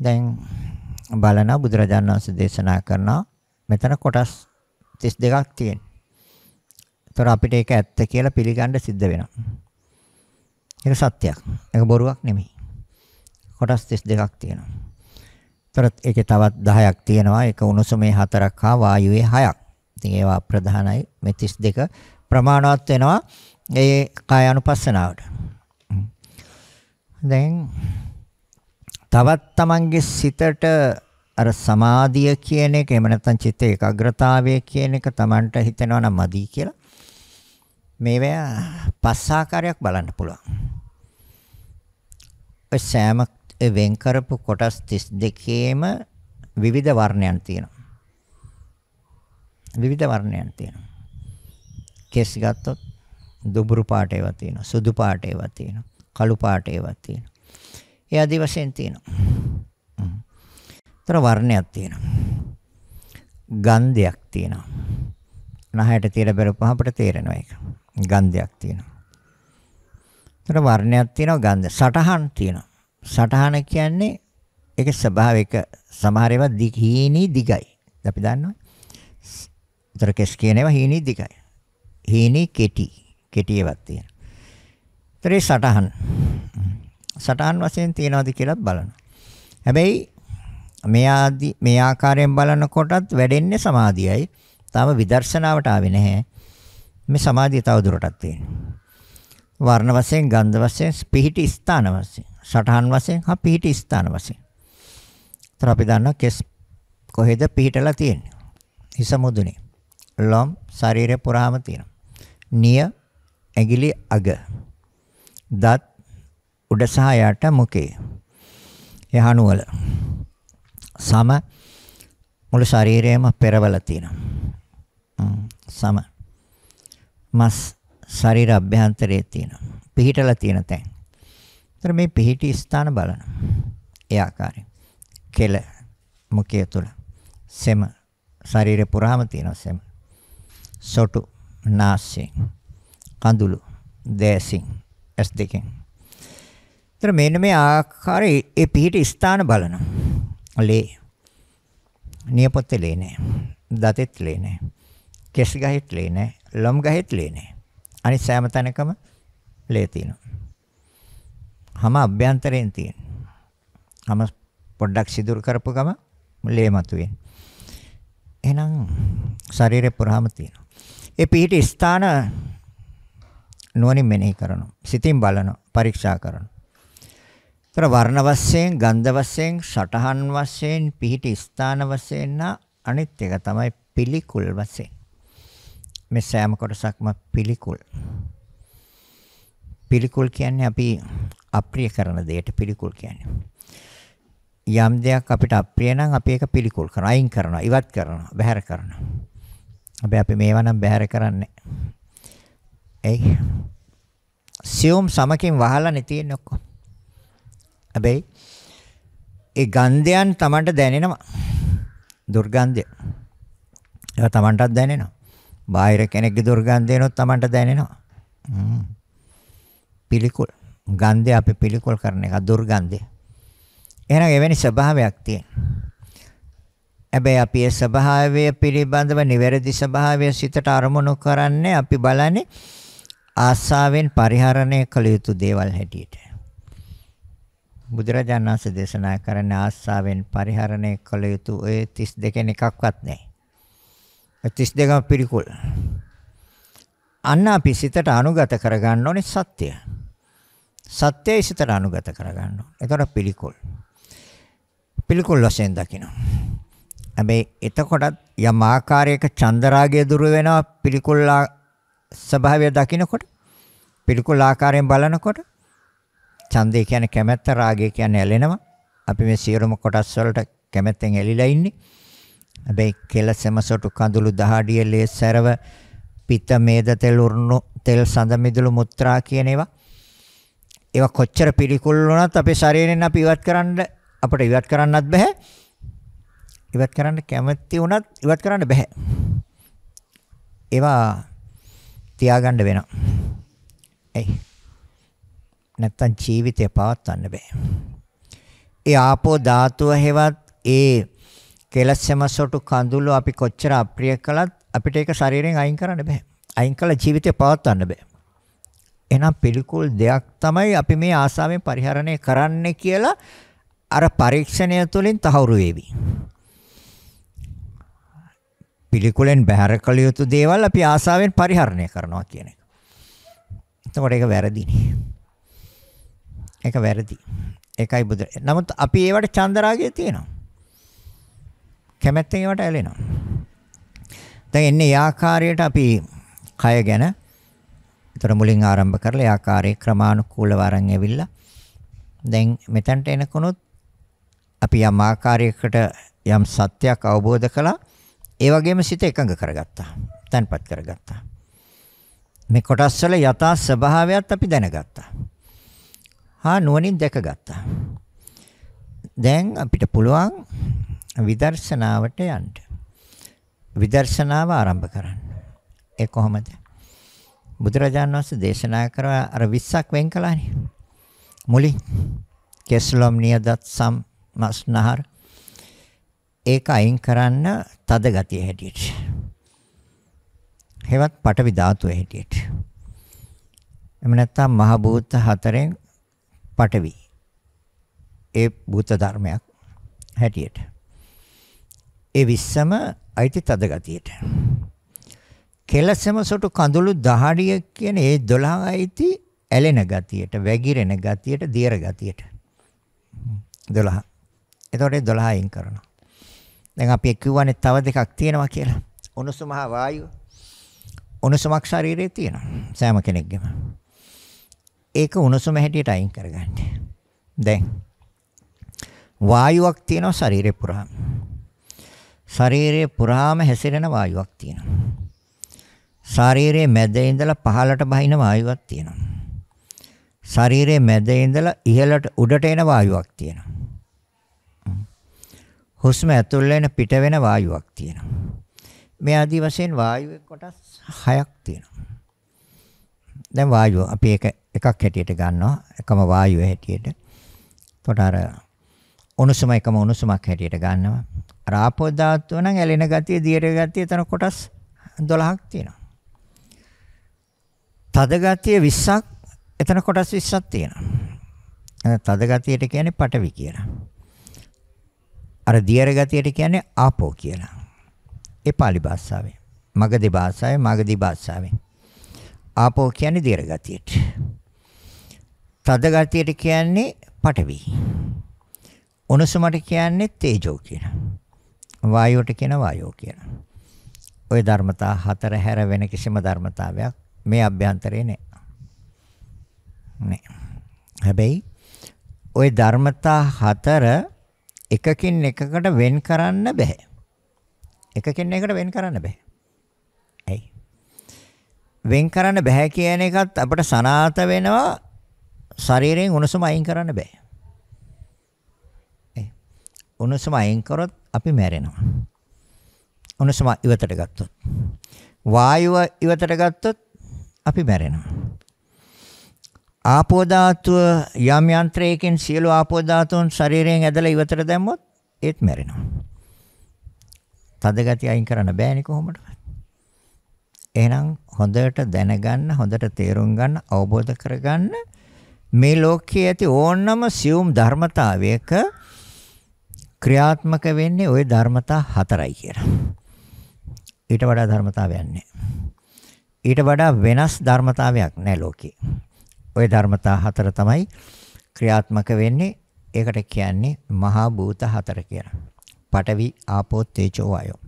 දැන් බලන බුදුරජාණන් වහන්සේ දේශනා කරන මෙතන කොටස් 32ක් තියෙනවා. ඒතර අපිට ඒක ඇත්ත කියලා පිළිගන්න සිද්ධ වෙනවා. ඒක සත්‍යයක්. ඒක බොරුවක් නෙමෙයි. කොටස් 32ක් තියෙනවා. ඒතර ඒකේ තවත් 10ක් තියෙනවා. ඒක උණුසුමේ 4ක් හා වායුවේ 6ක්. ඉතින් ඒවා ප්‍රධානයි මේ 32 ප්‍රමාණවත් වෙනවා ඒ කාය අනුපස්සනාවට. දැන් තවත් Tamange සිතට අර සමාධිය කියන එක එහෙම නැත්නම් චිත්ත ඒකාග්‍රතාවය කියන එක Tamanට හිතෙනවා නම් මදි කියලා. මේවා පස් ආකාරයක් බලන්න පුළුවන්. ඔය සෑම වෙන් කරපු කොටස් 32ේම විවිධ වර්ණයන් තියෙනවා. විවිධ වර්ණයන් තියෙනවා. කෙස් ගත්තොත් දුඹුරු පාට ඒවා තියෙනවා. සුදු පාට ඒවා තියෙනවා. කළු පාට ඒවා තියෙනවා. ඒ ආදි වශයෙන් තියෙනවා. තර වර්ණයක් තියෙනවා. ගන්ධයක් තියෙනවා. නහයට තියලා බලපුවහම අපිට තේරෙනවා ඒක. ගන්ධයක් තියෙනවා. තර වර්ණයක් තියෙනවා ගන්ධ. සටහන් තියෙනවා. සටහන කියන්නේ ඒකේ ස්වභාවික සමහර ඒවා දිගීනි දිගයි. අපි දන්නවා. ඒතර කෙස් කියන ඒවා හීනි දිගයි. හීනි කෙටි. කෙටි ඒවාත් තියෙනවා. ඒතරේ සටහන්. සටහන් වශයෙන් තියනවාද කියලාත් බලනවා. හැබැයි මේ ආදි මේ ආකාරයෙන් බලනකොටත් වැඩෙන්නේ සමාධියයි. තාම විදර්ශනාවට ආවේ නැහැ. මේ සමාධිය තව දුරටත් තියෙනවා. වර්ණ වශයෙන්, ගන්ධ වශයෙන්, පිහිටි ස්ථාන වශයෙන්, සටහන් වශයෙන් හා පිහිටි ස්ථාන වශයෙන්. ඒතර අපි දන්නවා කෙස් කොහෙද පිහිටලා තියෙන්නේ. හිස මුදුනේ. ලොම් ශරීරය පුරාම තියෙනවා. නිය ඇඟිලි අග. දත් උඩ සහ යට මුඛේ. යහනුවල. සම මුළු ශරීරයම පෙරවල තියෙනවා. සම. මස් ශරීර අභ්‍යන්තරයේ තියෙනවා. පිහිටලා තියෙන තැන්. ඒතර මේ පිහිටි ස්ථාන බලන. ඒ ආකාරයෙන්. කෙල මුඛය තුල. සෙම ශරීරය පුරාම තියෙනවා සෙම. සොටු නාසයෙන් කඳුළු දෑසින් ඇස් දෙකෙන්. ඒතර මෙන්න මේ ආකාරයේ ඒ පිහිට ස්ථාන බලනවා. ලේ. නියපොත්තේ ලේ නෑ. දතෙත් ලේ නෑ. කෙස් ගහෙත් ලේ නෑ. ලොම් ගහෙත් ලේ නෑ. අනිත් සෑම තැනකම ලේ තියෙනවා. හැම අභ්‍යන්තරයෙන් තියෙන. හැම පොඩ්ඩක් සිදුරු කරපු ගම ලේ මතුවෙන. එහෙනම් ශරීරේ පුරාම තියෙන. ඒ පිහිටි ස්ථාන නුවණින් මෙනෙහි කරනවා. සිතින් බලනවා, පරීක්ෂා කරනවා. ඒතර වර්ණ වශයෙන්, ගන්ධ වශයෙන්, සටහන් වශයෙන්, පිහිටි ස්ථාන වශයෙන් නා අනිත් එක තමයි පිළිකුල් වශයෙන්. මේ සෑම කොටසක්ම පිළිකුල්. පිළිකුල් කියන්නේ අපි අප්‍රිය කරන දෙයට පිළිකුල් කියන්නේ. යම් දෙයක් අපිට අප්‍රිය නම් අපි ඒක පිළිකුල් කරනවා, අයින් කරනවා, ඉවත් කරනවා, බැහැර කරනවා. හැබැයි අපි මේවා නම් බැහැර කරන්නේ. එයි. සියුම් සමකින් වහලානේ තියෙන්නේ ඔක්කොම. හැබැයි ඒ ගන්ධයන් Tamanට දැනෙනවා. දුර්ගන්ධය. ඒවා Tamanටත් දැනෙනවා. බාහිර කෙනෙක්ගේ දුර්ගන්ධයනොත් Tamanට දැනෙනවා. පිළිකුල්. ගන්ධය අපි පිළිකුල් කරන එක දුර්ගන්ධය. එහෙනම් එවැනි ස්වභාවයක් තියෙනවා. හැබැයි අපි ඒ ස්වභාවය පිළිබඳව නිවැරදි ස්වභාවය සිතට අරමුණු කරන්නේ අපි බලන්නේ ආසාවෙන් පරිහරණය කළ යුතු දේවල් හැටියට. බුදුරජාණන් වහන්සේ දේශනා කරන ආසාවෙන් පරිහරණය කළ යුතු ඔය 32 එකක්වත් නැහැ. 32ම පිළිකුල්. අන්න අපි සිතට අනුගත කරගන්න ඕනේ සත්‍ය. සත්‍යය සිතට අනුගත කරගන්න ඕනේ. ඒතර පිළිකුල්. පිළිකුල් වශයෙන් දකිනවා. හැබැයි එතකොටත් යම් ආකාරයක චන්දරාගය දුර වෙනවා පිළිකුල් ස්වභාවය දකිනකොට පිළිකුල් ආකාරයෙන් බලනකොට ඡන්දය කියන්නේ කැමැත්ත රාගය කියන්නේ ඇලෙනවා. අපි මේ සියලුම කොටස් වලට කැමැත්තෙන් ඇලිලා ඉන්නේ. හැබැයි කෙලසම සොටු කඳුළු දහඩිය ලේ සැරව පිත මේද තෙල් උරුණු තෙල් සඳ මිදුළු මුත්‍රා කියන ඒවා ඒවා කොච්චර පිළිකුල් වුණත් අපේ ශරීරයෙන් අපි ඉවත් කරන්න අපිට ඉවත් කරන්නත් බෑ. ඉවත් කරන්න කැමති වුණත් ඉවත් කරන්න බෑ. ඒවා තියාගන්න වෙනවා. ඇයි? නැත්තම් ජීවිතය පවත්වන්න බෑ. ඒ ආපෝ ධාතුව හෙවත් ඒ කෙලස්සම සොටු කඳුළු අපි කොච්චර අප්‍රිය කළත් අපිට ඒක ශරීරයෙන් අයින් කරන්න බෑ. අයින් කළ ජීවිතය පවත්වන්න බෑ. එහෙනම් පිළිකුල් දෙයක් තමයි අපි මේ ආසාවෙන් පරිහරණය කරන්නේ කියලා අර පරීක්ෂණය තුළින් තහවුරු වෙවි. පිළිකුලෙන් බැහැර කළ යුතු දේවල් අපි ආසාවෙන් පරිහරණය කරනවා කියන එක. එතකොට ඒක වැරදිනේ. ඒක වැරදි. ඒකයි බුදු. නමුත් අපි ඒවට චන්දරාගය තියෙනවා. කැමැත්තෙන් ඒවට ඇලෙනවා. දැන් එන්නේ ආකාරයට අපි කය ගැන ඒතර මුලින් ආරම්භ කරලා ඒ ආකාරයේ ක්‍රමානුකූලව අරන් ඇවිල්ලා දැන් මෙතනට එනකොනොත් අපි යම් ආකාරයකට යම් සත්‍යයක් අවබෝධ කළා ඒ වගේම සිත එකඟ කරගත්තා. තැන්පත් කරගත්තා. මේ කොටස් වල යථා ස්වභාවයත් අපි දැනගත්තා. හා නුවණින් දැකගත්තා. දැන් අපිට පුළුවන් විදර්ශනාවට යන්න. විදර්ශනාව ආරම්භ කරන්න. ඒ කොහොමද? බුදුරජාණන් වහන්සේ දේශනා කර අර 20ක් වෙන් කළානේ. මුලින් කෙස්ලොම් නියදත් සම් මස්නහර ඒක අයින් කරන්න තද ගතිය හැටියට. හෙවත් පටවි ධාතුව හැටියට. එමෙ නැත්තම් මහ භූත හතරෙන් පටවි. ඒ භූත ධර්මයක් හැටියට. ඒ විස්සම අයිති තද ගතියට. කෙලසම සොටු කඳුළු දහඩිය කියන ඒ 12 අයිති ඇලෙන ගතියට, වැగిරෙන ගතියට, දියර ගතියට. 12. එතකොට 12 අයින් කරනවා. දැන් අපි කියවනේ තව දෙකක් තියෙනවා කියලා. උණුසුම හා වායුව. උණුසුමක් ශරීරයේ තියෙනවා සෑම කෙනෙක්ගේම. ඒක උණුසුම හැටියට අයින් කරගන්න. දැන් වායුවක් තියෙනවා ශරීරේ පුරාම. ශරීරයේ පුරාම හැසිරෙන වායුවක් තියෙනවා. ශරීරයේ මැද ඉඳලා පහළට බහින වායුවක් තියෙනවා. ශරීරයේ මැද ඉඳලා ඉහළට උඩට එන වායුවක් තියෙනවා. හුස්ම ඇතුල් වෙන පිට වෙන වායුවක් තියෙනවා. මේ ආදි වශයෙන් වායුවේ කොටස් හයක් තියෙනවා. දැන් වායුව අපි ඒක එකක් හැටියට ගන්නවා. එකම වායුව හැටියට. එතකොට අර උණුසුම එකම උණුසුමක් හැටියට ගන්නවා. අර ආපෝ ධාතුව නම් ඇලෙන ගතිය, දියර ගතිය එතන කොටස් 12ක් තියෙනවා. තද ගතිය 20ක් එතන කොටස් 20ක් තියෙනවා. තද ගතියට කියන්නේ පටවි කියලා. අර දියර ගතියට කියන්නේ ආපෝ කියලා. ඒ pāli භාෂාවේ. මගධි භාෂාවේ මගධි භාෂාවේ. ආපෝ කියන්නේ දියර ගතියට. තද ගතියට කියන්නේ පඨවි. උණුසුමට කියන්නේ තේජෝ කියලා. වායුවට කියන වායෝ කියලා. ওই ධර්මතා හතර හැර වෙන කිසිම ධර්මතාවයක් මේ අභ්‍යන්තරේ නැහැ. නැහැ. හැබැයි ওই ධර්මතා හතර එකකින් එකකට වෙන් කරන්න බෑ. එකකින් එකකට වෙන් කරන්න බෑ. ඇයි? වෙන් කරන්න බෑ කියන එකත් අපිට සනාත වෙනවා ශරීරයෙන් උණුසුම අයින් කරන්න බෑ. ඇයි? උණුසුම අයින් කරොත් අපි මැරෙනවා. උණුසුම ඉවතට ගත්තොත්. වායුව ඉවතට ගත්තොත් අපි මැරෙනවා. ආපෝ ධාතුව යම් යන්ත්‍රයකින් සියලු ආපෝ ධාතුන් ශරීරයෙන් ඇදලා ඉවතට දැම්මොත් ඒත් මැරෙනවා. තද ගතිය අයින් කරන්න බෑනේ කොහොමද? එහෙනම් හොඳට දැනගන්න, හොඳට තේරුම් ගන්න, අවබෝධ කරගන්න මේ ලෝකයේ ඇති ඕනම සියුම් ධර්මතාවයක ක්‍රියාත්මක වෙන්නේ ওই ධර්මතා හතරයි කියලා. ඊට වඩා ධර්මතාවයක් නැහැ. ඊට වඩා වෙනස් ධර්මතාවයක් නැහැ ලෝකේ. ওই ධර්මතා හතර තමයි ක්‍රියාත්මක වෙන්නේ. ඒකට කියන්නේ මහා භූත හතර කියලා. පඨවි, ආපෝ, තේජෝ, වායෝ.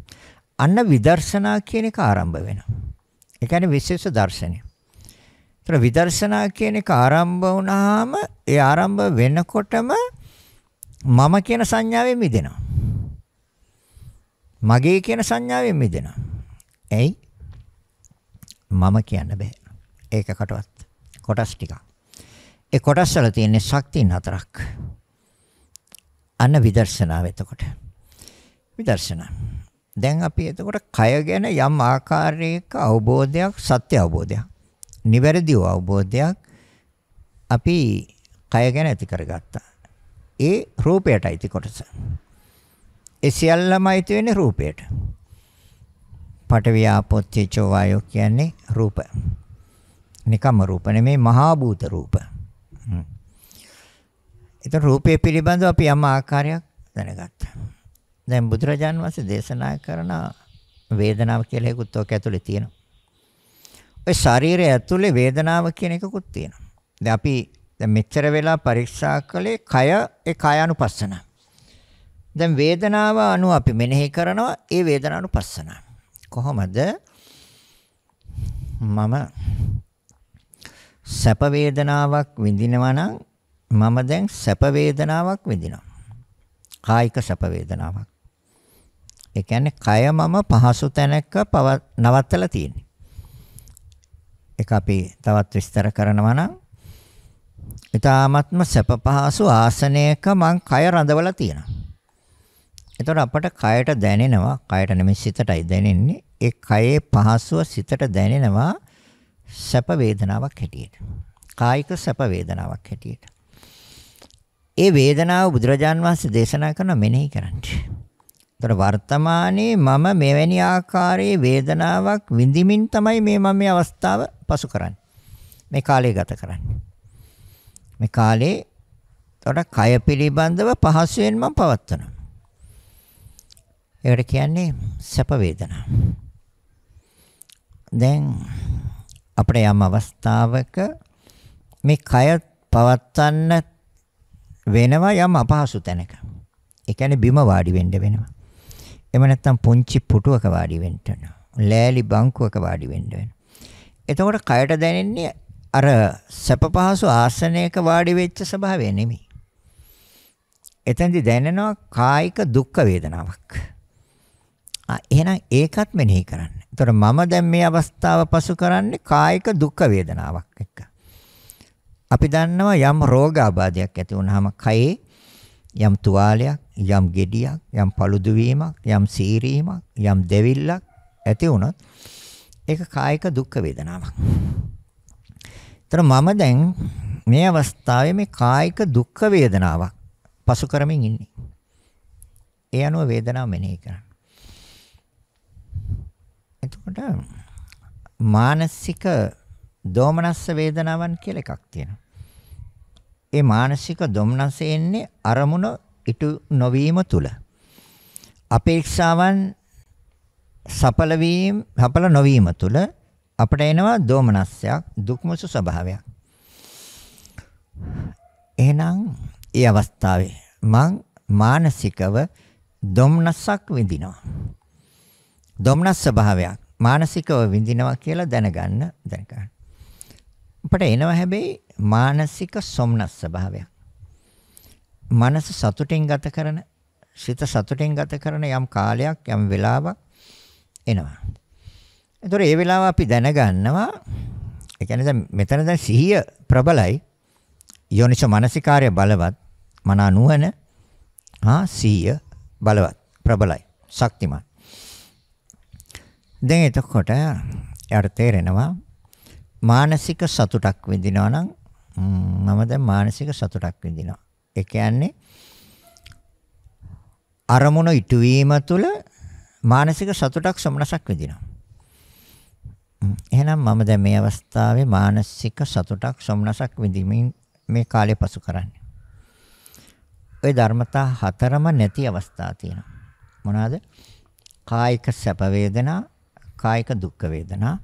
අන්න විදර්ශනා කියන එක ආරම්භ වෙනවා. ඒ කියන්නේ විශේෂ දර්ශනය. ඒතර විදර්ශනා කියන එක ආරම්භ වුණාම ඒ ආරම්භ වෙනකොටම මම කියන සංඥාවෙන් මිදෙනවා. මගේ කියන සංඥාවෙන් මිදෙනවා. ඇයි? මම කියන්න බෑ. ඒකකටවත්. කොටස් ටිකක්. ඒ කොටස් වල තියෙන ශක්තියන් හතරක්. අන්න විදර්ශනාව එතකොට. විදර්ශනා. දැන් අපි එතකොට කය ගැන යම් ආකාරයක අවබෝධයක්, සත්‍ය අවබෝධයක්, නිවැරදිව අවබෝධයක් අපි කය ගැන ඇති කරගත්තා. ඒ රූපයට අයිති කොටස. ඒ සියල්ලම අයිති වෙන්නේ රූපයට. පටවියාපොත්තිචෝ වායෝ කියන්නේ රූපය. නිකම්ම රූප නෙමෙයි මහා භූත රූප. ඒතර රූපය පිළිබඳව අපි යම් ආකාරයක් දැනගත්තා. දැන් බුදුරජාන් වහන්සේ දේශනා කරන වේදනාව කියලා එකකුත් ඔක ඇතුලේ තියෙනවා. ඔය ශරීරය ඇතුලේ වේදනාව කියන එකකුත් තියෙනවා. දැන් අපි දැන් මෙච්චර වෙලා පරීක්ෂා කළේ කය ඒ කායानुපස්සන. දැන් වේදනාව අනුව අපි මෙනෙහි කරනවා ඒ වේදනානුපස්සන. කොහොමද? මම සැප වේදනාවක් විඳිනවා නම් මම දැන් සැප වේදනාවක් විඳිනවා. කායික සැප වේදනාවක්. ඒ කියන්නේ කය මම පහසු තැනක නවත්තලා තියෙන්නේ. ඒක අපි තවත් විස්තර කරනවා නම් ඊ타ත්ම සැප පහසු ආසනයක මං කය රඳවලා තියෙනවා. එතකොට අපට කයට දැනෙනවා කයට නෙමෙයි සිතටයි දැනෙන්නේ. ඒ කයේ පහසුව සිතට දැනෙනවා. සැප වේදනාවක් හැටියට. කායික සැප වේදනාවක් හැටියට. ඒ වේදනාව බුදුරජාන් වහන්සේ දේශනා කරන මෙනෙහි කරන්න. ඒතර වර්තමානයේ මම මෙවැනි ආකාරයේ වේදනාවක් විඳිමින් තමයි මේ මම මේ අවස්ථාව පසු කරන්නේ. මේ කාලය ගත කරන්නේ. මේ කාලේ එතකොට කය පිළිබඳව පහසුවෙන් මම පවත්වනවා. ඒකට කියන්නේ සැප වේදනා. දැන් අපිට යම් අවස්ථාවක මේ කය පවත්වන්න වෙනවා යම් අපහසු තැනක. ඒ කියන්නේ බිම වාඩි වෙන්න වෙනවා. එම නැත්තම් පුංචි පුටුවක වාඩි වෙන්න වෙනවා. ලෑලි බංකුවක වාඩි වෙන්න වෙනවා. එතකොට කයට දැනෙන්නේ අර සැප පහසු ආසනයක වාඩි වෙච්ච ස්වභාවය නෙමෙයි. එතෙන්දි දැනෙනවා කායික දුක් වේදනාවක්. එහෙනම් ඒකත් මෙනෙහි කරන්න. ඒතර මම දැන් මේ අවස්ථාව පසු කරන්නේ කායික දුක් වේදනාවක් එක්ක. අපි දන්නවා යම් රෝගාබාධයක් ඇති වුනහම කයේ යම් තුවාලයක්, යම් gediyak, යම් paludu වීමක්, යම් සීරීමක්, යම් දෙවිල්ලක් ඇති වුණොත් ඒක කායික දුක් වේදනාවක්. ඒතර මම දැන් මේ අවස්ථාවේ මේ කායික දුක් වේදනාවක් පසු කරමින් ඉන්නේ. ඒ අනුව වේදනාව මෙනෙහි කරන්න. එතකොට මානසික දෝමනස්ස වේදනාවන් කියලා එකක් තියෙනවා. ඒ මානසික දෝමනස එන්නේ අරමුණ ඉටු නොවීම තුල. අපේක්ෂාවන් සඵල වීම, සඵල නොවීම තුල අපට එනවා දෝමනස්සයක්, දුක්මසු ස්වභාවයක්. එහෙනම් ඒ අවස්ථාවේ මං මානසිකව දොම්නසක් විඳිනවා. ධම්නස් ස්වභාවයක් මානසිකව විඳිනවා කියලා දැනගන්න දැනගන්න. අපට එනවා හැබැයි මානසික සොම්නස් ස්වභාවයක්. මනස සතුටින් ගත කරන, සිත සතුටින් ගත කරන යම් කාලයක් යම් වෙලාවක් එනවා. ඒතොර ඒ වෙලාව අපි දැනගන්නවා ඒ කියන්නේ දැන් මෙතන දැන් සිහිය ප්‍රබලයි යෝනිස මානසිකාර්ය බලවත් මනා නුවණ හා සිහිය බලවත් ප්‍රබලයි ශක්තිමත් දැන් එතකොට යාට තේරෙනවා මානසික සතුටක් විඳිනවා නම් මම දැන් මානසික සතුටක් විඳිනවා. ඒ කියන්නේ අරමුණ ඉටුවීම තුළ මානසික සතුටක් සමනසක් විඳිනවා. එහෙනම් මම දැන් මේ අවස්ථාවේ මානසික සතුටක් සමනසක් විඳිමින් මේ කාලය පසු කරන්නේ. ওই ධර්මතා හතරම නැති අවස්ථා තියෙනවා. මොනවාද? කායික සැප වේදනා, කායික දුක් වේදනා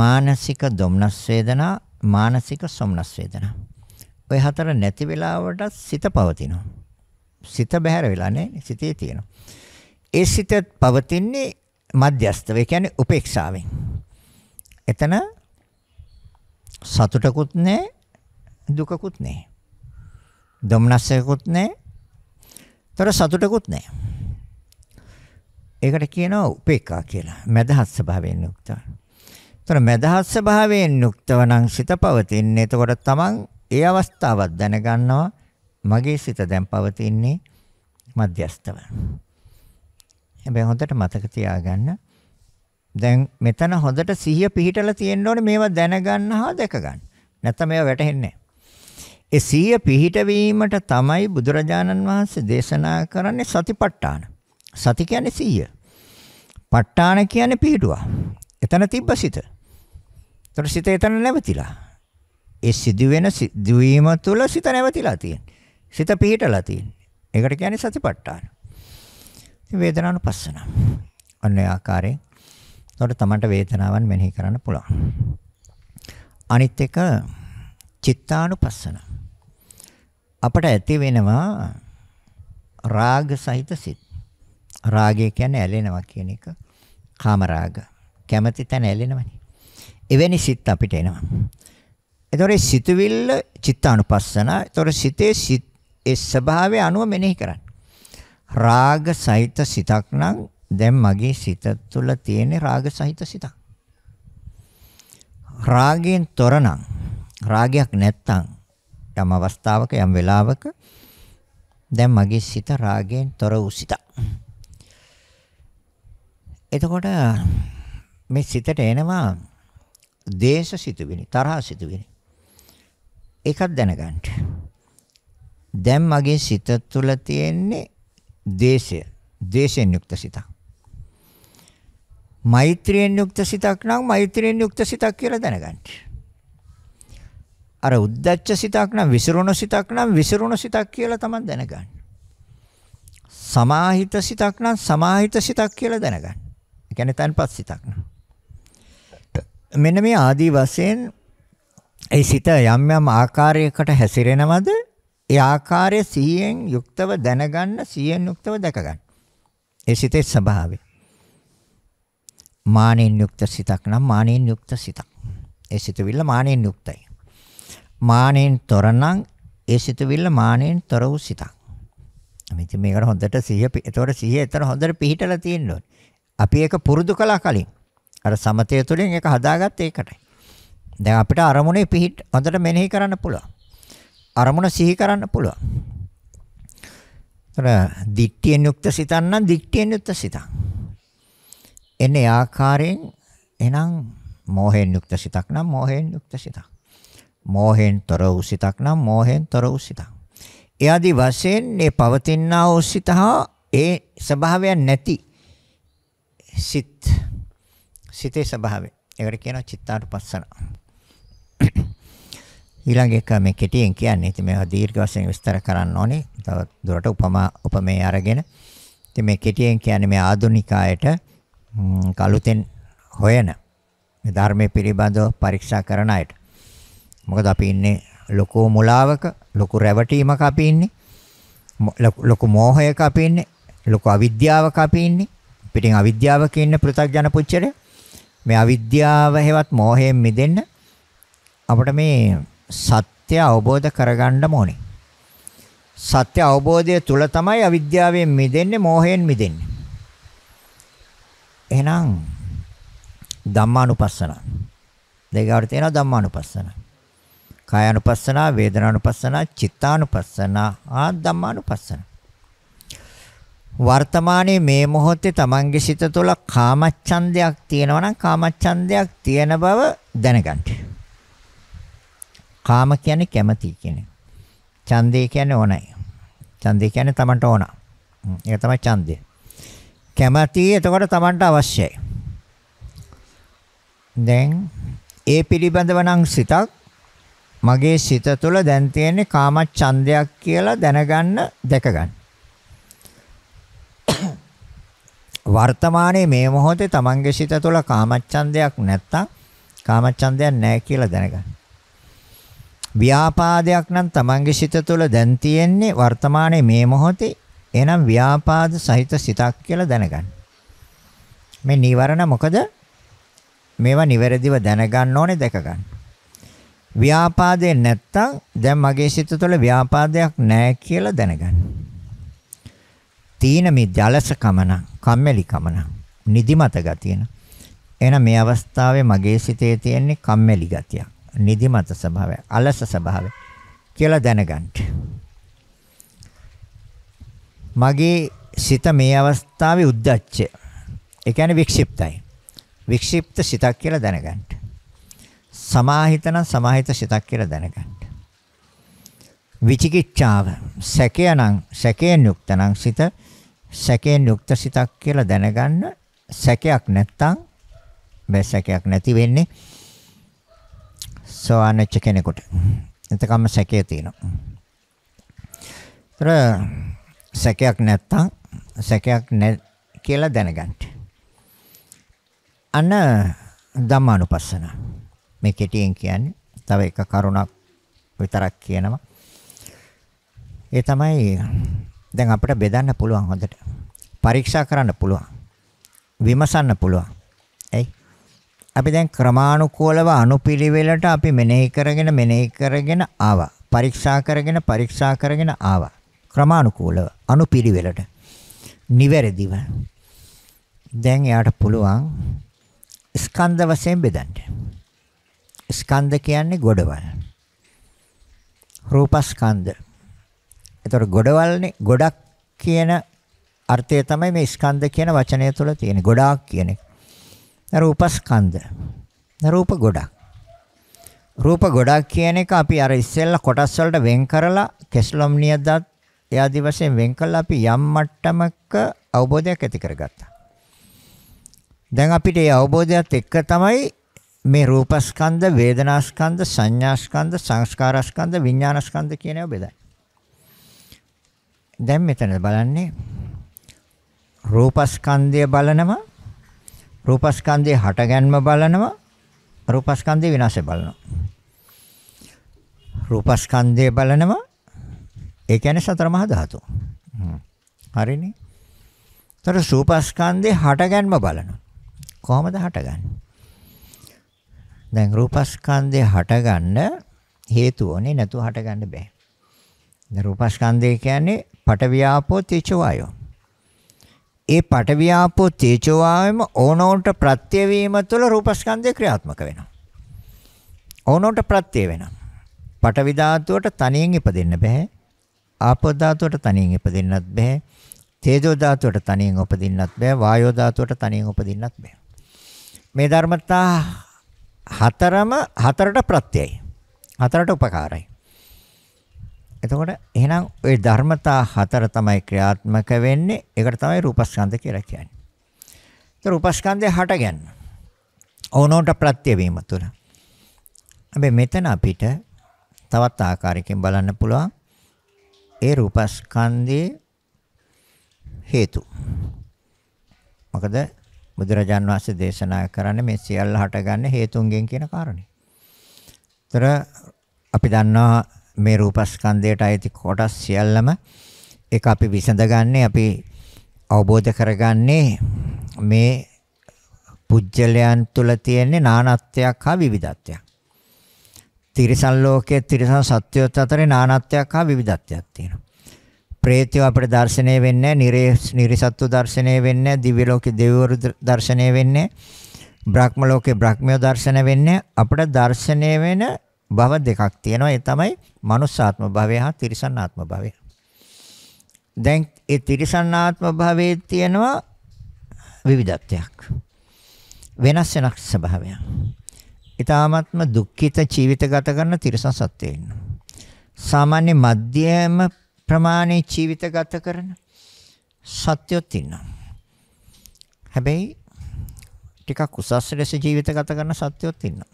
මානසික දුම්නස් වේදනා මානසික සොම්නස් වේදනා ඔය හතර නැති වෙලාවට සිත පවතිනවා සිත බැහැර වෙලා නැහැ සිතේ තියෙනවා ඒ සිත පවතින්නේ මධ්‍යස්තව ඒ කියන්නේ උපේක්ෂාවෙන් එතන සතුටකුත් නැහැ දුකකුත් නැහැ. දුම්නස්සකුත් නැහැ. තොර සතුටකුත් නැහැ. ඒකට කියනවා උපේක්ඛා කියලා. මදහස් ස්වභාවයෙන් යුක්තව. ඒතර මදහස් ස්වභාවයෙන් යුක්තව නම් සිත පවතින්නේ. එතකොට තමන් ඒ අවස්ථාවක් දැනගන්නවා මගේ සිත දැන් පවතින්නේ මධ්‍යස්තව. හැබැයි හොඳට මතක තියාගන්න. දැන් මෙතන හොඳට සිහිය පිහිටලා තියෙන්න ඕනේ මේවා දැනගන්න හා දැකගන්න. නැත්නම් මේවා වැටහෙන්නේ ඒ සිහිය පිහිට වීමට තමයි බුදුරජාණන් වහන්සේ දේශනා කරන්නේ සතිපට්ඨාන. සති කියන්නේ 100. ප ဋ ාණ කියන්නේ පිහිටුවා. එතන තිබ්බ සිත. එතන සිත එතන නැවතිලා. ඒ සිදුවෙන සිදුවීම තුළ සිත නැවතිලා තියෙනවා. සිත පිහිටලා තියෙනවා. ඒකට කියන්නේ සතිපට්ඨාන. වේදනානුපස්සන. අන්න ඒ ආකාරයෙන් උඩ තමන්ට වේදනාවන් මෙනෙහි කරන්න පුළුවන්. අනිත් එක චිත්තානුපස්සන. අපට ඇති වෙනවා රාග සහිත සිත්. රාගය කියන්නේ ඇලෙනවා කියන එක. කාම රාග. කැමැති තැන ඇලෙනවනේ. එවැනි සිත් අපිට එනවා. ඒතොර සිතවිල්ල චිත්තානුපස්සන. ඒතොර සිතේ සිත් ඒ ස්වභාවය අනුව මෙනෙහි කරන්න. රාග සහිත සිතක් නම් දැන් මගේ සිත තුළ තියෙන රාග සහිත සිතක්. රාගයෙන් තොර නම් රාගයක් නැත්තම් යම් අවස්ථාවක යම් වෙලාවක දැන් මගේ සිත රාගයෙන් තොර වූ සිතක්. එතකොට මේ සිතට එනවා දේශ සිතුවිලි තරහ සිතුවිලි. ඒකත් දැනගන්න. දැන් මගේ සිත තුළ තියෙන්නේ දේශය. දේශයෙන් යුක්ත සිතක්. මෛත්‍රියෙන් යුක්ත සිතක් නම් මෛත්‍රියෙන් යුක්ත සිතක් කියලා දැනගන්න. අර උද්දච්ච සිතක් නම් විසිරුණු සිතක් නම් විසිරුණු සිතක් කියලා තමයි දැනගන්න. සමාහිත සිතක් නම් සමාහිත සිතක් කියලා දැනගන්න. ඒ කියන්නේ තන්පත් සිතක්. මෙන්න මේ ආදී වශයෙන් ඒ සිත යම් යම් ආකාරයකට හැසිරෙනවද? ඒ ආකාරය සිහියෙන් යුක්තව දැනගන්න සිහියෙන් යුක්තව දැකගන්න. ඒ සිතේ ස්වභාවය. මානෙන් යුක්ත සිතක් නම් මානෙන් යුක්ත සිතක්. ඒ සිතවිල්ල මානෙන් යුක්තයි. මානෙන් තොර නම් ඒ සිතවිල්ල මානෙන් තොර වූ සිතක්. මේක මේකට හොඳට සිහිය ඒතකොට සිහිය ඒතර හොඳට පිහිටලා තියෙන්න ඕනේ. අපි ඒක පුරුදු කළා කලින්. අර සමතය තුළින් ඒක හදාගත්තේ ඒකටයි. දැන් අපිට අරමුණේ පිහිට හොඳට මෙනෙහි කරන්න පුළුවන්. අරමුණ සිහි කරන්න පුළුවන්. තර දිට්ඨියෙන් යුක්ත සිතක් නම් දිට්ඨියෙන් යුක්ත සිතක්. එන්නේ ආකාරයෙන් එහෙනම් මෝහයෙන් යුක්ත සිතක් නම් මෝහයෙන් යුක්ත සිතක්. මෝහෙන් තොර වූ සිතක් නම් මෝහෙන් තොර වූ සිතක්. එයාදී වශයෙන් මේ පවතිනා වූ සිත හා ඒ ස්වභාවයන් නැති සිත් සිතේ ස්වභාවය. ඒකට කියනවා චිත්තානුපස්සන. ඊළඟ එක මේ කෙටියෙන් කියන්නේ. ඉතින් මේවා දීර්ඝ වශයෙන් විස්තර කරන්න ඕනේ. තව දුරට උපමා උපමේය අරගෙන. ඉතින් මේ කෙටියෙන් කියන්නේ මේ ආදුනිකායට කලුතෙන් හොයන මේ ධර්මයේ පිළිබඳව පරීක්ෂා කරන අයට. මොකද අපි ඉන්නේ ලොකු මුලාවක, ලොකු රැවටීමක අපි ඉන්නේ. ලොකු මෝහයක අපි ඉන්නේ. ලොකු අවිද්‍යාවක අපි ඉන්නේ. පිටින් අවිද්‍යාවක ඉන්න පෘථග්ජන පුච්චරය මේ අවිද්‍යාව හේවත් මෝහයෙන් මිදෙන්න අපිට මේ සත්‍ය අවබෝධ කරගන්න ඕනේ. සත්‍ය අවබෝධය තුල තමයි අවිද්‍යාවෙන් මිදෙන්නේ මෝහයෙන් මිදෙන්නේ. එහෙනම් ධම්මානුපස්සන. දෙකවට තියෙනවා ධම්මානුපස්සන. කායानुපස්සන, වේදනානුපස්සන, චිත්තානුපස්සන, ආ ධම්මානුපස්සන. වර්තමානයේ මේ මොහොතේ Tamange සිත තුළ කාමච්ඡන්දයක් තියෙනවා නම් කාමච්ඡන්දයක් තියෙන බව දැනගන්න. කාම කියන්නේ කැමති කියන්නේ. ඡන්දේ කියන්නේ ඕනයි. ඡන්දේ කියන්නේ Tamanට ඕන. ඒක තමයි ඡන්දය. කැමති එතකොට Tamanට අවශ්‍යයි. දැන් ඒ පිළිබඳව නම් සිතක් මගේ සිත තුළ දැන් තියෙන්නේ කාමච්ඡන්දයක් කියලා දැනගන්න දැකගන්න. වර්තමානයේ මේ මොහොතේ තමන්ගේ සිත තුළ කාමච්ඡන්දයක් නැත්තම් කාමච්ඡන්දයක් නැහැ කියලා දැනගන්න. ව්‍යාපාදයක් නම් තමන්ගේ සිත තුළ දැන් තියෙන්නේ වර්තමානයේ මේ මොහොතේ එහෙනම් ව්‍යාපාද සහිත සිතක් කියලා දැනගන්න. මේ නීවරණ මොකද? මේවා නිවැරදිව දැනගන්න ඕනේ දැකගන්න. ව්‍යාපාදේ නැත්තම් දැන් මගේ සිත තුළ ව්‍යාපාදයක් නැහැ කියලා දැනගන්න. තීන මේ ජලස කමනක් කම්මැලි කම නම් නිදිමත ගතිය නම් එහෙනම් මේ අවස්ථාවේ මගේ සිතේ තියෙන්නේ කම්මැලි ගතිය නිදිමත ස්වභාවය අලස ස්වභාවය කියලා දැනගන්න මගේ සිත මේ අවස්ථාවේ උද්දච්ච ඒ කියන්නේ වික්ෂිප්තයි වික්ෂිප්ත සිතක් කියලා දැනගන්න සමාහිත නම් සමාහිත සිතක් කියලා දැනගන්න විචිකිච්ඡාව සැකය නම් සැකයෙන් යුක්ත නම් සිත සැකයෙන් යුක්ත සිතක් කියලා දැනගන්න සැකයක් නැත්තම් මේ සැකයක් නැති වෙන්නේ සෝවාන්ච්ච කෙනෙකුට. එතකම සැකය තියෙනවා. ඒතර සැකයක් නැත්තම් සැකයක් නැ කියලා දැනගන්න. අන ධම්මානුපස්සන. මේ කෙටියෙන් කියන්නේ තව එක කරුණක් විතරක් කියනවා. ඒ තමයි දැන් අපිට බෙදන්න පුළුවන් හොඳට. පරීක්ෂා කරන්න පුළුවන්. විමසන්න පුළුවන්. එයි. අපි දැන් ක්‍රමානුකූලව අනුපිළිවෙලට අපි මෙනෙහි කරගෙන මෙනෙහි කරගෙන ආවා. පරීක්ෂා කරගෙන පරීක්ෂා කරගෙන ආවා. ක්‍රමානුකූලව අනුපිළිවෙලට. නිවැරදිව. දැන් එයාට පුළුවන් ස්කන්ධ වශයෙන් බෙදන්න. ස්කන්ධ කියන්නේ ගොඩවල්. රූපස්කන්ධ ඒතර ගොඩවල්නේ ගොඩක් කියන අර්ථය තමයි මේ ස්කන්ධ කියන වචනය තුළ තියෙන්නේ. ගොඩාක් කියන එක. රූපස්කන්ධ. රූප ගොඩක්. රූප ගොඩක් කියන එක අපි අර ඉස්සෙල්ලා කොටස් වලට වෙන් කරලා කෙස්ලොම්නිය දත් එයා දිවසෙන් වෙන් කළා අපි යම් මට්ටමක අවබෝධයක් ඇති කරගත්තා. දැන් අපිට මේ අවබෝධයත් එක්ක තමයි මේ රූපස්කන්ධ, වේදනාස්කන්ධ, සංඥාස්කන්ධ, සංස්කාරස්කන්ධ, විඥානස්කන්ධ කියන ඒවා බෙදන්නේ. දැන් මෙතන බලන්නේ රූපස්කන්ධය බලනවා රූපස්කන්ධයේ හටගැන්ම බලනවා රූපස්කන්ධයේ විනාශය බලනවා රූපස්කන්ධය බලනවා ඒ කියන්නේ සතර මහා ධාතු හරිනේ තර රූපස්කන්ධයේ හටගැන්ම බලනවා කොහොමද හටගන්නේ දැන් රූපස්කන්ධය හටගන්න හේතු ඕනේ නැතුව හටගන්න බෑ දැන් රූපස්කන්ධය කියන්නේ පටවියාපෝ තේජෝ ඒ පටවියාපෝ තේජෝ ආයම ඕනෝන්ට ප්‍රත්‍ය වීම තුළ රූපස්කන්ධය ක්‍රියාත්මක වෙනවා. ඕනෝන්ට ප්‍රත්‍ය වෙනවා. පටවි ධාතුවට තනියෙන් ඉපදෙන්න බෑ. ආපෝ ධාතුවට තනියෙන් ඉපදෙන්නත් බෑ. තේජෝ ධාතුවට තනියෙන් උපදින්නත් බෑ. වායෝ ධාතුවට තනියෙන් උපදින්නත් බෑ. මේ ධර්මතා හතරම හතරට ප්‍රත්‍යයයි. හතරට උපකාරයි. එතකොට එහෙනම් ওই ධර්මතා හතර තමයි ක්‍රියාත්මක වෙන්නේ. ඒකට තමයි රූපස්කන්ධ කියලා කියන්නේ. ඒ රූපස්කන්ධය හට ගන්න. ඕනෝට ප්‍රත්‍ය වීම තුළ. හැබැයි මෙතන අපිට තවත් ආකාරයකින් බලන්න පුළුවන්. ඒ රූපස්කන්ධයේ හේතු. මොකද බුදුරජාන් වහන්සේ දේශනා කරන්නේ මේ සියල්ල හටගන්නේ හේතුන්ගෙන් කියන කාරණේ. ඒතර අපි දන්නවා මේ රූපස්කන්ධයට අයිති කොටස් සියල්ලම ඒක අපි විසඳගන්නේ අපි අවබෝධ කරගන්නේ මේ පුජ්‍යලයන් තුල තියෙන නානත්වයක් හා විවිධත්වයක්. තිරිසන් ලෝකයේ තිරිසන් සත්වයොත් අතරේ නානත්වයක් හා විවිධත්වයක් තියෙනවා. ප්‍රේතය අපිට දැర్శණය වෙන්නේ නැහැ, නිරිසත්තු දැర్శණය වෙන්නේ නැහැ, දිව්‍ය ලෝකේ දෙවිවරු දැర్శණය වෙන්නේ නැහැ. බ්‍රහ්ම ලෝකේ බ්‍රහ්මයෝ දැర్శණය වෙන්නේ අපිට දැర్శණය වෙන භව දෙකක් තියෙනවා. ඒ තමයි මනුස්සාත්ම භවය හා තිරිසන්නාත්ම භවය. දැන් ඒ තිරිසන්නාත්ම භවයේ තියෙනවා විවිධත්වයක්. වෙනස් වෙනස් ස්වභාවයක්. ඊ타ත්ම දුක්ඛිත ජීවිත ගත කරන තිරිසන් සත්වයෝ ඉන්නවා. සාමාන්‍ය මධ්‍යම ප්‍රමාණයේ ජීවිත ගත කරන සත්වයොත් ඉන්නවා. හැබැයි ටිකක් උසස් ලෙස ජීවිත ගත කරන සත්වයොත් ඉන්නවා.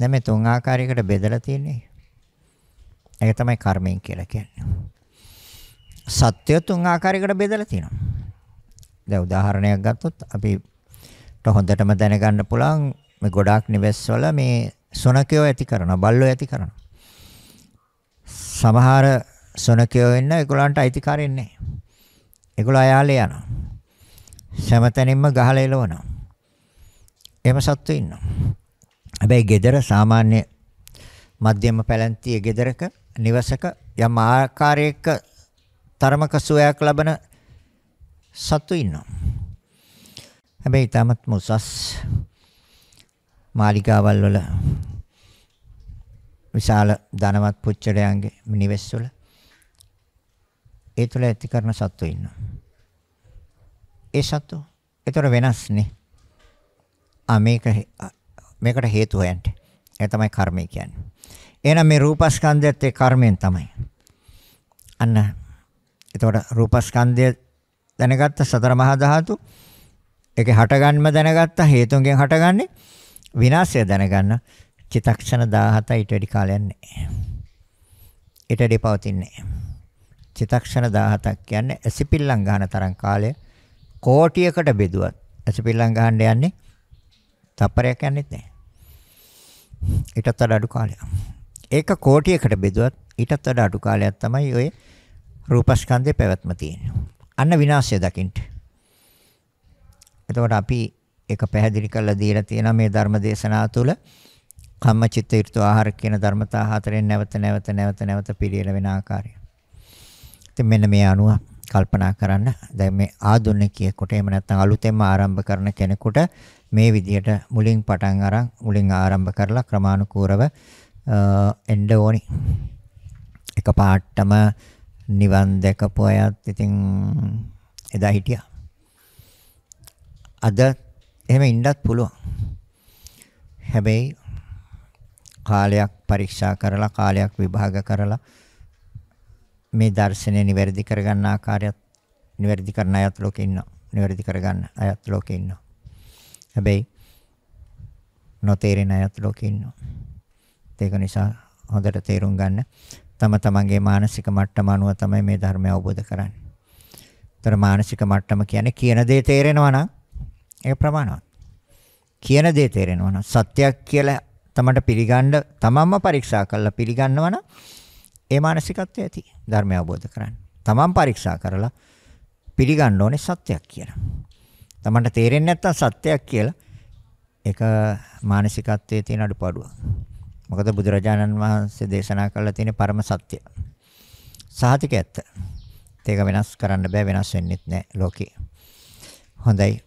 දැන් මේ තුන් ආකාරයකට බෙදලා තියෙන්නේ. ඒක තමයි කර්මයෙන් කියලා කියන්නේ. සත්‍ය තුන් ආකාරයකට බෙදලා තියෙනවා. දැන් උදාහරණයක් ගත්තොත් අපි හොඳටම දැනගන්න පුළුවන් මේ ගොඩාක් නිවෙස්වල මේ සොනකයෝ ඇති කරනවා, බල්ලෝ ඇති කරනවා. සමහර සොනකයෝ ඉන්න ඒගොල්ලන්ට අයිතිකාරයෙන් නැහැ. ඒගොල්ලෝ අයාලේ යනවා. සෑම තැනින්ම ගහලා එලවනවා. එහෙම සත්තු ඉන්නවා. හැබැයි ගෙදර සාමාන්‍ය මධ්‍යම පැලැන්තියේ ගෙදරක නිවසක යම් ආකාරයක තර්මක සුවයක් ලබන සතු ඉන්නවා. හැබැයි තමත් මුසස් මාලිකාවල් වල විශාල ධනවත් පුච්චලයන්ගේ නිවෙස් වල ඒ තුළ ඇති කරන සතු ඉන්නවා. ඒ සතු ඒතර වෙනස්නේ. ආ මේක මේකට හේතු හොයන්න. ඒ තමයි කර්මය කියන්නේ. එහෙනම් මේ රූපස්කන්ධයත් ඒ කර්මයෙන් තමයි. අන්න. එතකොට රූපස්කන්ධය දැනගත්ත සතර මහා ධාතු. ඒකේ හටගන්ම දැනගත්ත හේතුන්ගෙන් හටගන්නේ විනාශය දැනගන්න. චිතක්ෂණ 17 ඊට වැඩි කාලයක් නැහැ. ඊට වැඩි පවතින්නේ නැහැ. චිතක්ෂණ 17ක් කියන්නේ ඇසිපිල්ලම් ගන්න තරම් කාලය කෝටියකට බෙදුවත් ඇසිපිල්ලම් ගන්න යන්නේ තප්පරයක් යන්නේ නැහැ. ඊටත් වඩා අඩු කාලයක්. ඒක කෝටියකට බෙදුවත් ඊටත් වඩා අඩු කාලයක් තමයි ওই රූපස්කන්ධේ පැවැත්ම තියෙන්නේ. අන්න විනාශය දකින්න. එතකොට අපි ඒක පැහැදිලි කරලා දීලා තියෙනවා මේ ධර්ම දේශනාව තුළ කම්මචිත්ත ඍතු ආහාර කියන ධර්මතා හතරෙන් නැවත නැවත නැවත නැවත පිළියෙල වෙන ආකාරය. ඉතින් මෙන්න මේ අනුව කල්පනා කරන්න. දැන් මේ ආදුණිකයෙකුට එහෙම නැත්නම් අලුතෙන්ම ආරම්භ කරන කෙනෙකුට මේ විදිහට මුලින් පටන් අරන් මුලින් ආරම්භ කරලා ක්‍රමානුකූලව එන්න ඕනි. එක පාටම නිවන් දැකපු අයත් ඉතින් එදා හිටියා. අද එහෙම ඉන්නත් පුළුවන්. හැබැයි කාලයක් පරීක්ෂා කරලා කාලයක් විභාග කරලා මේ දර්ශනය නිවැරදි කරගන්න ආකාරයත් නිවැරදි කරන අයත් ලෝකේ ඉන්නවා. නිවැරදි කරගන්න අයත් ලෝකේ ඉන්නවා. හැබැයි නොතේරෙන අයත් ලෝකෙ ඉන්නවා. ඒක නිසා හොඳට තේරුම් ගන්න. තම තමන්ගේ මානසික මට්ටම අනුව තමයි මේ ධර්මය අවබෝධ කරන්නේ. ତර මානසික මට්ටම කියන්නේ කියන දේ තේරෙනවා නම් ඒක ප්‍රමාණවත්. කියන දේ තේරෙනවා නම් සත්‍යයක් කියලා තමන්ට පිළිගන්න තමන්ම පරීක්ෂා කරලා පිළිගන්නවා නම් ඒ මානසිකත්වය ඇති ධර්මය අවබෝධ කරගන්න. තමන් පරීක්ෂා කරලා පිළිගන්න ඕනේ සත්‍යයක් කියලා. තමන්ට තේරෙන්නේ නැත්තම් සත්‍යයක් කියලා ඒක මානසිකත්වයේ තියෙන අඩුපාඩුවක්. මොකද බුදුරජාණන් වහන්සේ දේශනා කළා තියෙන පරම සත්‍ය. සහතික ඇත්ත. ඒක වෙනස් කරන්න බෑ වෙනස් වෙන්නෙත් නෑ ලෝකේ. හොඳයි.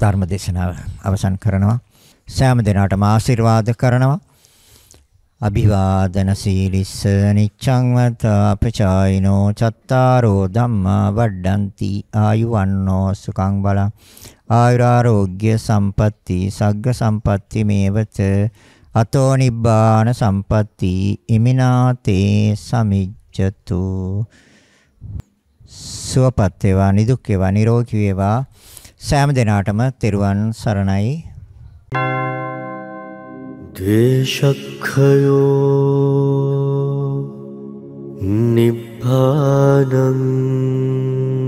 ධර්ම දේශනාව අවසන් කරනවා. සෑම දිනකටම ආශිර්වාද කරනවා. අභිවාදන සීලිස්ස නිච්ඡං වතා ප්‍රචායිනෝ චත්තාරෝ ධම්මා වඩ්ඩಂತಿ ආයුවන්නෝ සුඛං බලං ආයුරාෝග්‍ය සම්පatti සග්ග සම්පatti මේවච අතෝ නිබ්බාන සම්පatti ඉමිනාතේ සමිච්ඡතු සුවපත් වේවා නිදුක් වේවා නිරෝගී වේවා සෑම දිනාටම තෙරුවන් සරණයි Thank you. द्वे सखयो निभाम्